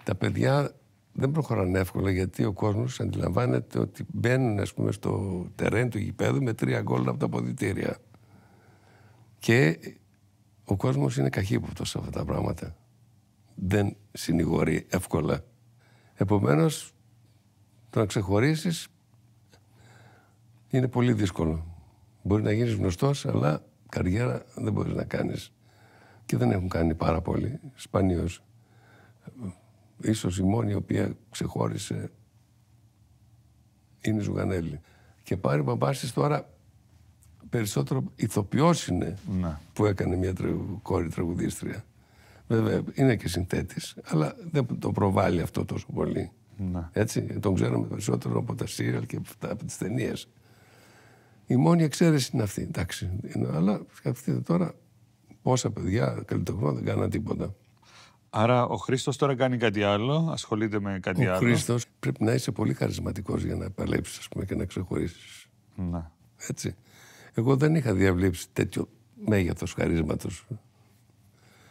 Τα παιδιά δεν προχωράνε εύκολα γιατί ο κόσμος αντιλαμβάνεται ότι μπαίνουν στο τερέν του γηπέδου με τρία γκολ από τα ποδητήρια. Και ο κόσμος είναι καχύποπτος σε αυτά τα πράγματα. Δεν συνηγορεί εύκολα. Επομένως, το να ξεχωρίσεις είναι πολύ δύσκολο. Μπορεί να γίνεις γνωστός, αλλά καριέρα δεν μπορείς να κάνεις. Και δεν έχουν κάνει πάρα πολύ, σπανίως. Ίσως η μόνη η οποία ξεχώρισε είναι η Ζουγανέλη. Και πάρει μπαμπάσεις τώρα περισσότερο ηθοποιός είναι ναι. που έκανε μια κόρη τραγουδίστρια. Βέβαια, είναι και συνθέτης, αλλά δεν το προβάλλει αυτό τόσο πολύ. Να. Έτσι, τον ξέρουμε περισσότερο από τα σύριαλ και από τις ταινίες. Η μόνη εξαίρεση είναι αυτή, εντάξει. Αλλά σκεφτείτε τώρα πόσα παιδιά καλλιτεχνών δεν κάναν τίποτα. Άρα ο Χρήστος τώρα κάνει κάτι άλλο, ασχολείται με κάτι ο άλλο. Ο Χρήστος πρέπει να είσαι πολύ χαρισματικός για να παλέψεις και να ξεχωρίσεις. Να. Έτσι. Εγώ δεν είχα διαβλέψει τέτοιο μέγεθος χαρίσματος.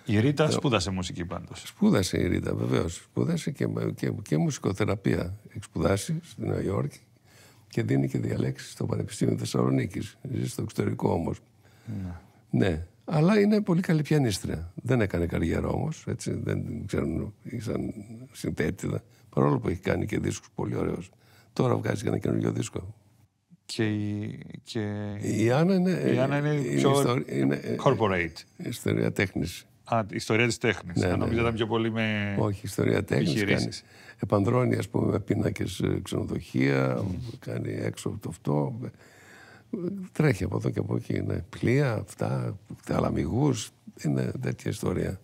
Η Ρίτα ε, σπούδασε μουσική πάντως. Σπούδασε η Ρίτα, βεβαίως. Σπούδασε και, και, και μουσικοθεραπεία. Εξπουδάσει στη Νέα Υόρκη και δίνει και διαλέξεις στο Πανεπιστήμιο Θεσσαλονίκης. Ζει στο εξωτερικό όμως. Ναι. ναι. Αλλά είναι πολύ καλή πιανίστρια. Δεν έκανε καριέρα όμως. Δεν ξέρουν, σαν συνθέτηδα. Παρόλο που έχει κάνει και δίσκους πολύ ωραίους. Τώρα βγάζει και ένα καινούριο δίσκο και η, και η Άννα είναι, η πιο ιστορία, ε, corporate. Ιστορία τέχνης. Α, ιστορία της τέχνης. Ναι, ναι, Νομίζω ναι. ήταν πιο πολύ με Όχι, ιστορία τέχνης κάνει. Επανδρώνει, ας πούμε, με πίνακες ε, ξενοδοχεία, κάνει έξω από το αυτό. Τρέχει από εδώ και από εκεί. Είναι πλοία, αυτά, ταλαμιγούς. Είναι τέτοια ιστορία.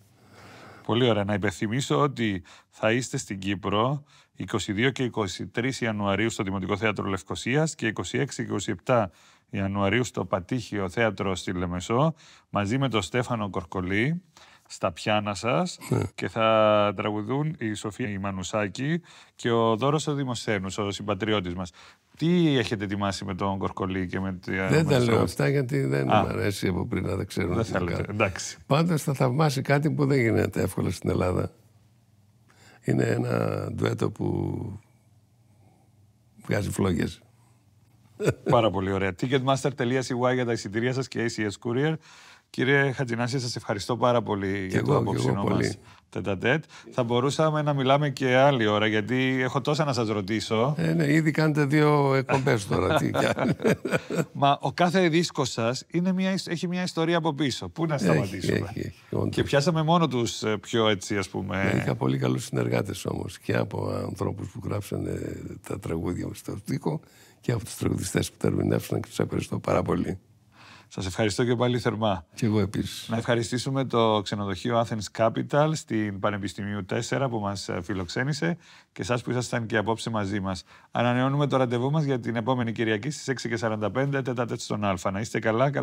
Πολύ ωραία. Να υπενθυμίσω ότι θα είστε στην Κύπρο 22 και 23 Ιανουαρίου στο Δημοτικό Θέατρο Λευκοσίας και 26 και 27 Ιανουαρίου στο Πατήχιο Θέατρο στη Λεμεσό μαζί με τον Στέφανο Κορκολή στα πιάνα σας ναι. και θα τραγουδούν η Σοφία η Μανουσάκη και ο Δόρο ο Δημοσθένους, ο συμπατριώτης μας. Τι έχετε ετοιμάσει με τον Κορκολί και με τη Δεν τα λέω αυτά γιατί δεν μου αρέσει από πριν να δεν ξέρω. Δεν θα λέω Εντάξει. θα θαυμάσει κάτι που δεν γίνεται εύκολα στην Ελλάδα. Είναι ένα ντουέτο που βγάζει φλόγες. Πάρα πολύ ωραία. Ticketmaster.cy για τα εισιτήρια σας και ACS Courier. Κύριε Χατζινάση, σας ευχαριστώ πάρα πολύ και για το απόψινό μας Θα μπορούσαμε να μιλάμε και άλλη ώρα, γιατί έχω τόσα να σας ρωτήσω. Ε, ναι, ήδη κάνετε δύο εκπομπές [LAUGHS] τώρα. τι Μα ο κάθε δίσκος σας είναι μια, έχει μια ιστορία από πίσω. Πού να σταματήσουμε. Έχει, έχει, έχει, και πιάσαμε μόνο τους ε, πιο έτσι, ας πούμε. Ναι, είχα πολύ καλούς συνεργάτες όμως και από ανθρώπους που γράψαν τα τραγούδια μου στο στίχο και από τους τραγουδιστές που τα ερμηνεύσαν και τους ευχαριστώ πάρα πολύ. Σας ευχαριστώ και πάλι θερμά. Και εγώ επίσης. Να ευχαριστήσουμε το ξενοδοχείο Athens Capital στην Πανεπιστημίου 4 που μας ε, φιλοξένησε και εσάς που ήσασταν και απόψε μαζί μας. Ανανεώνουμε το ραντεβού μας για την επόμενη Κυριακή στις 6.45 τέταρτο στον Α. Να είστε καλά.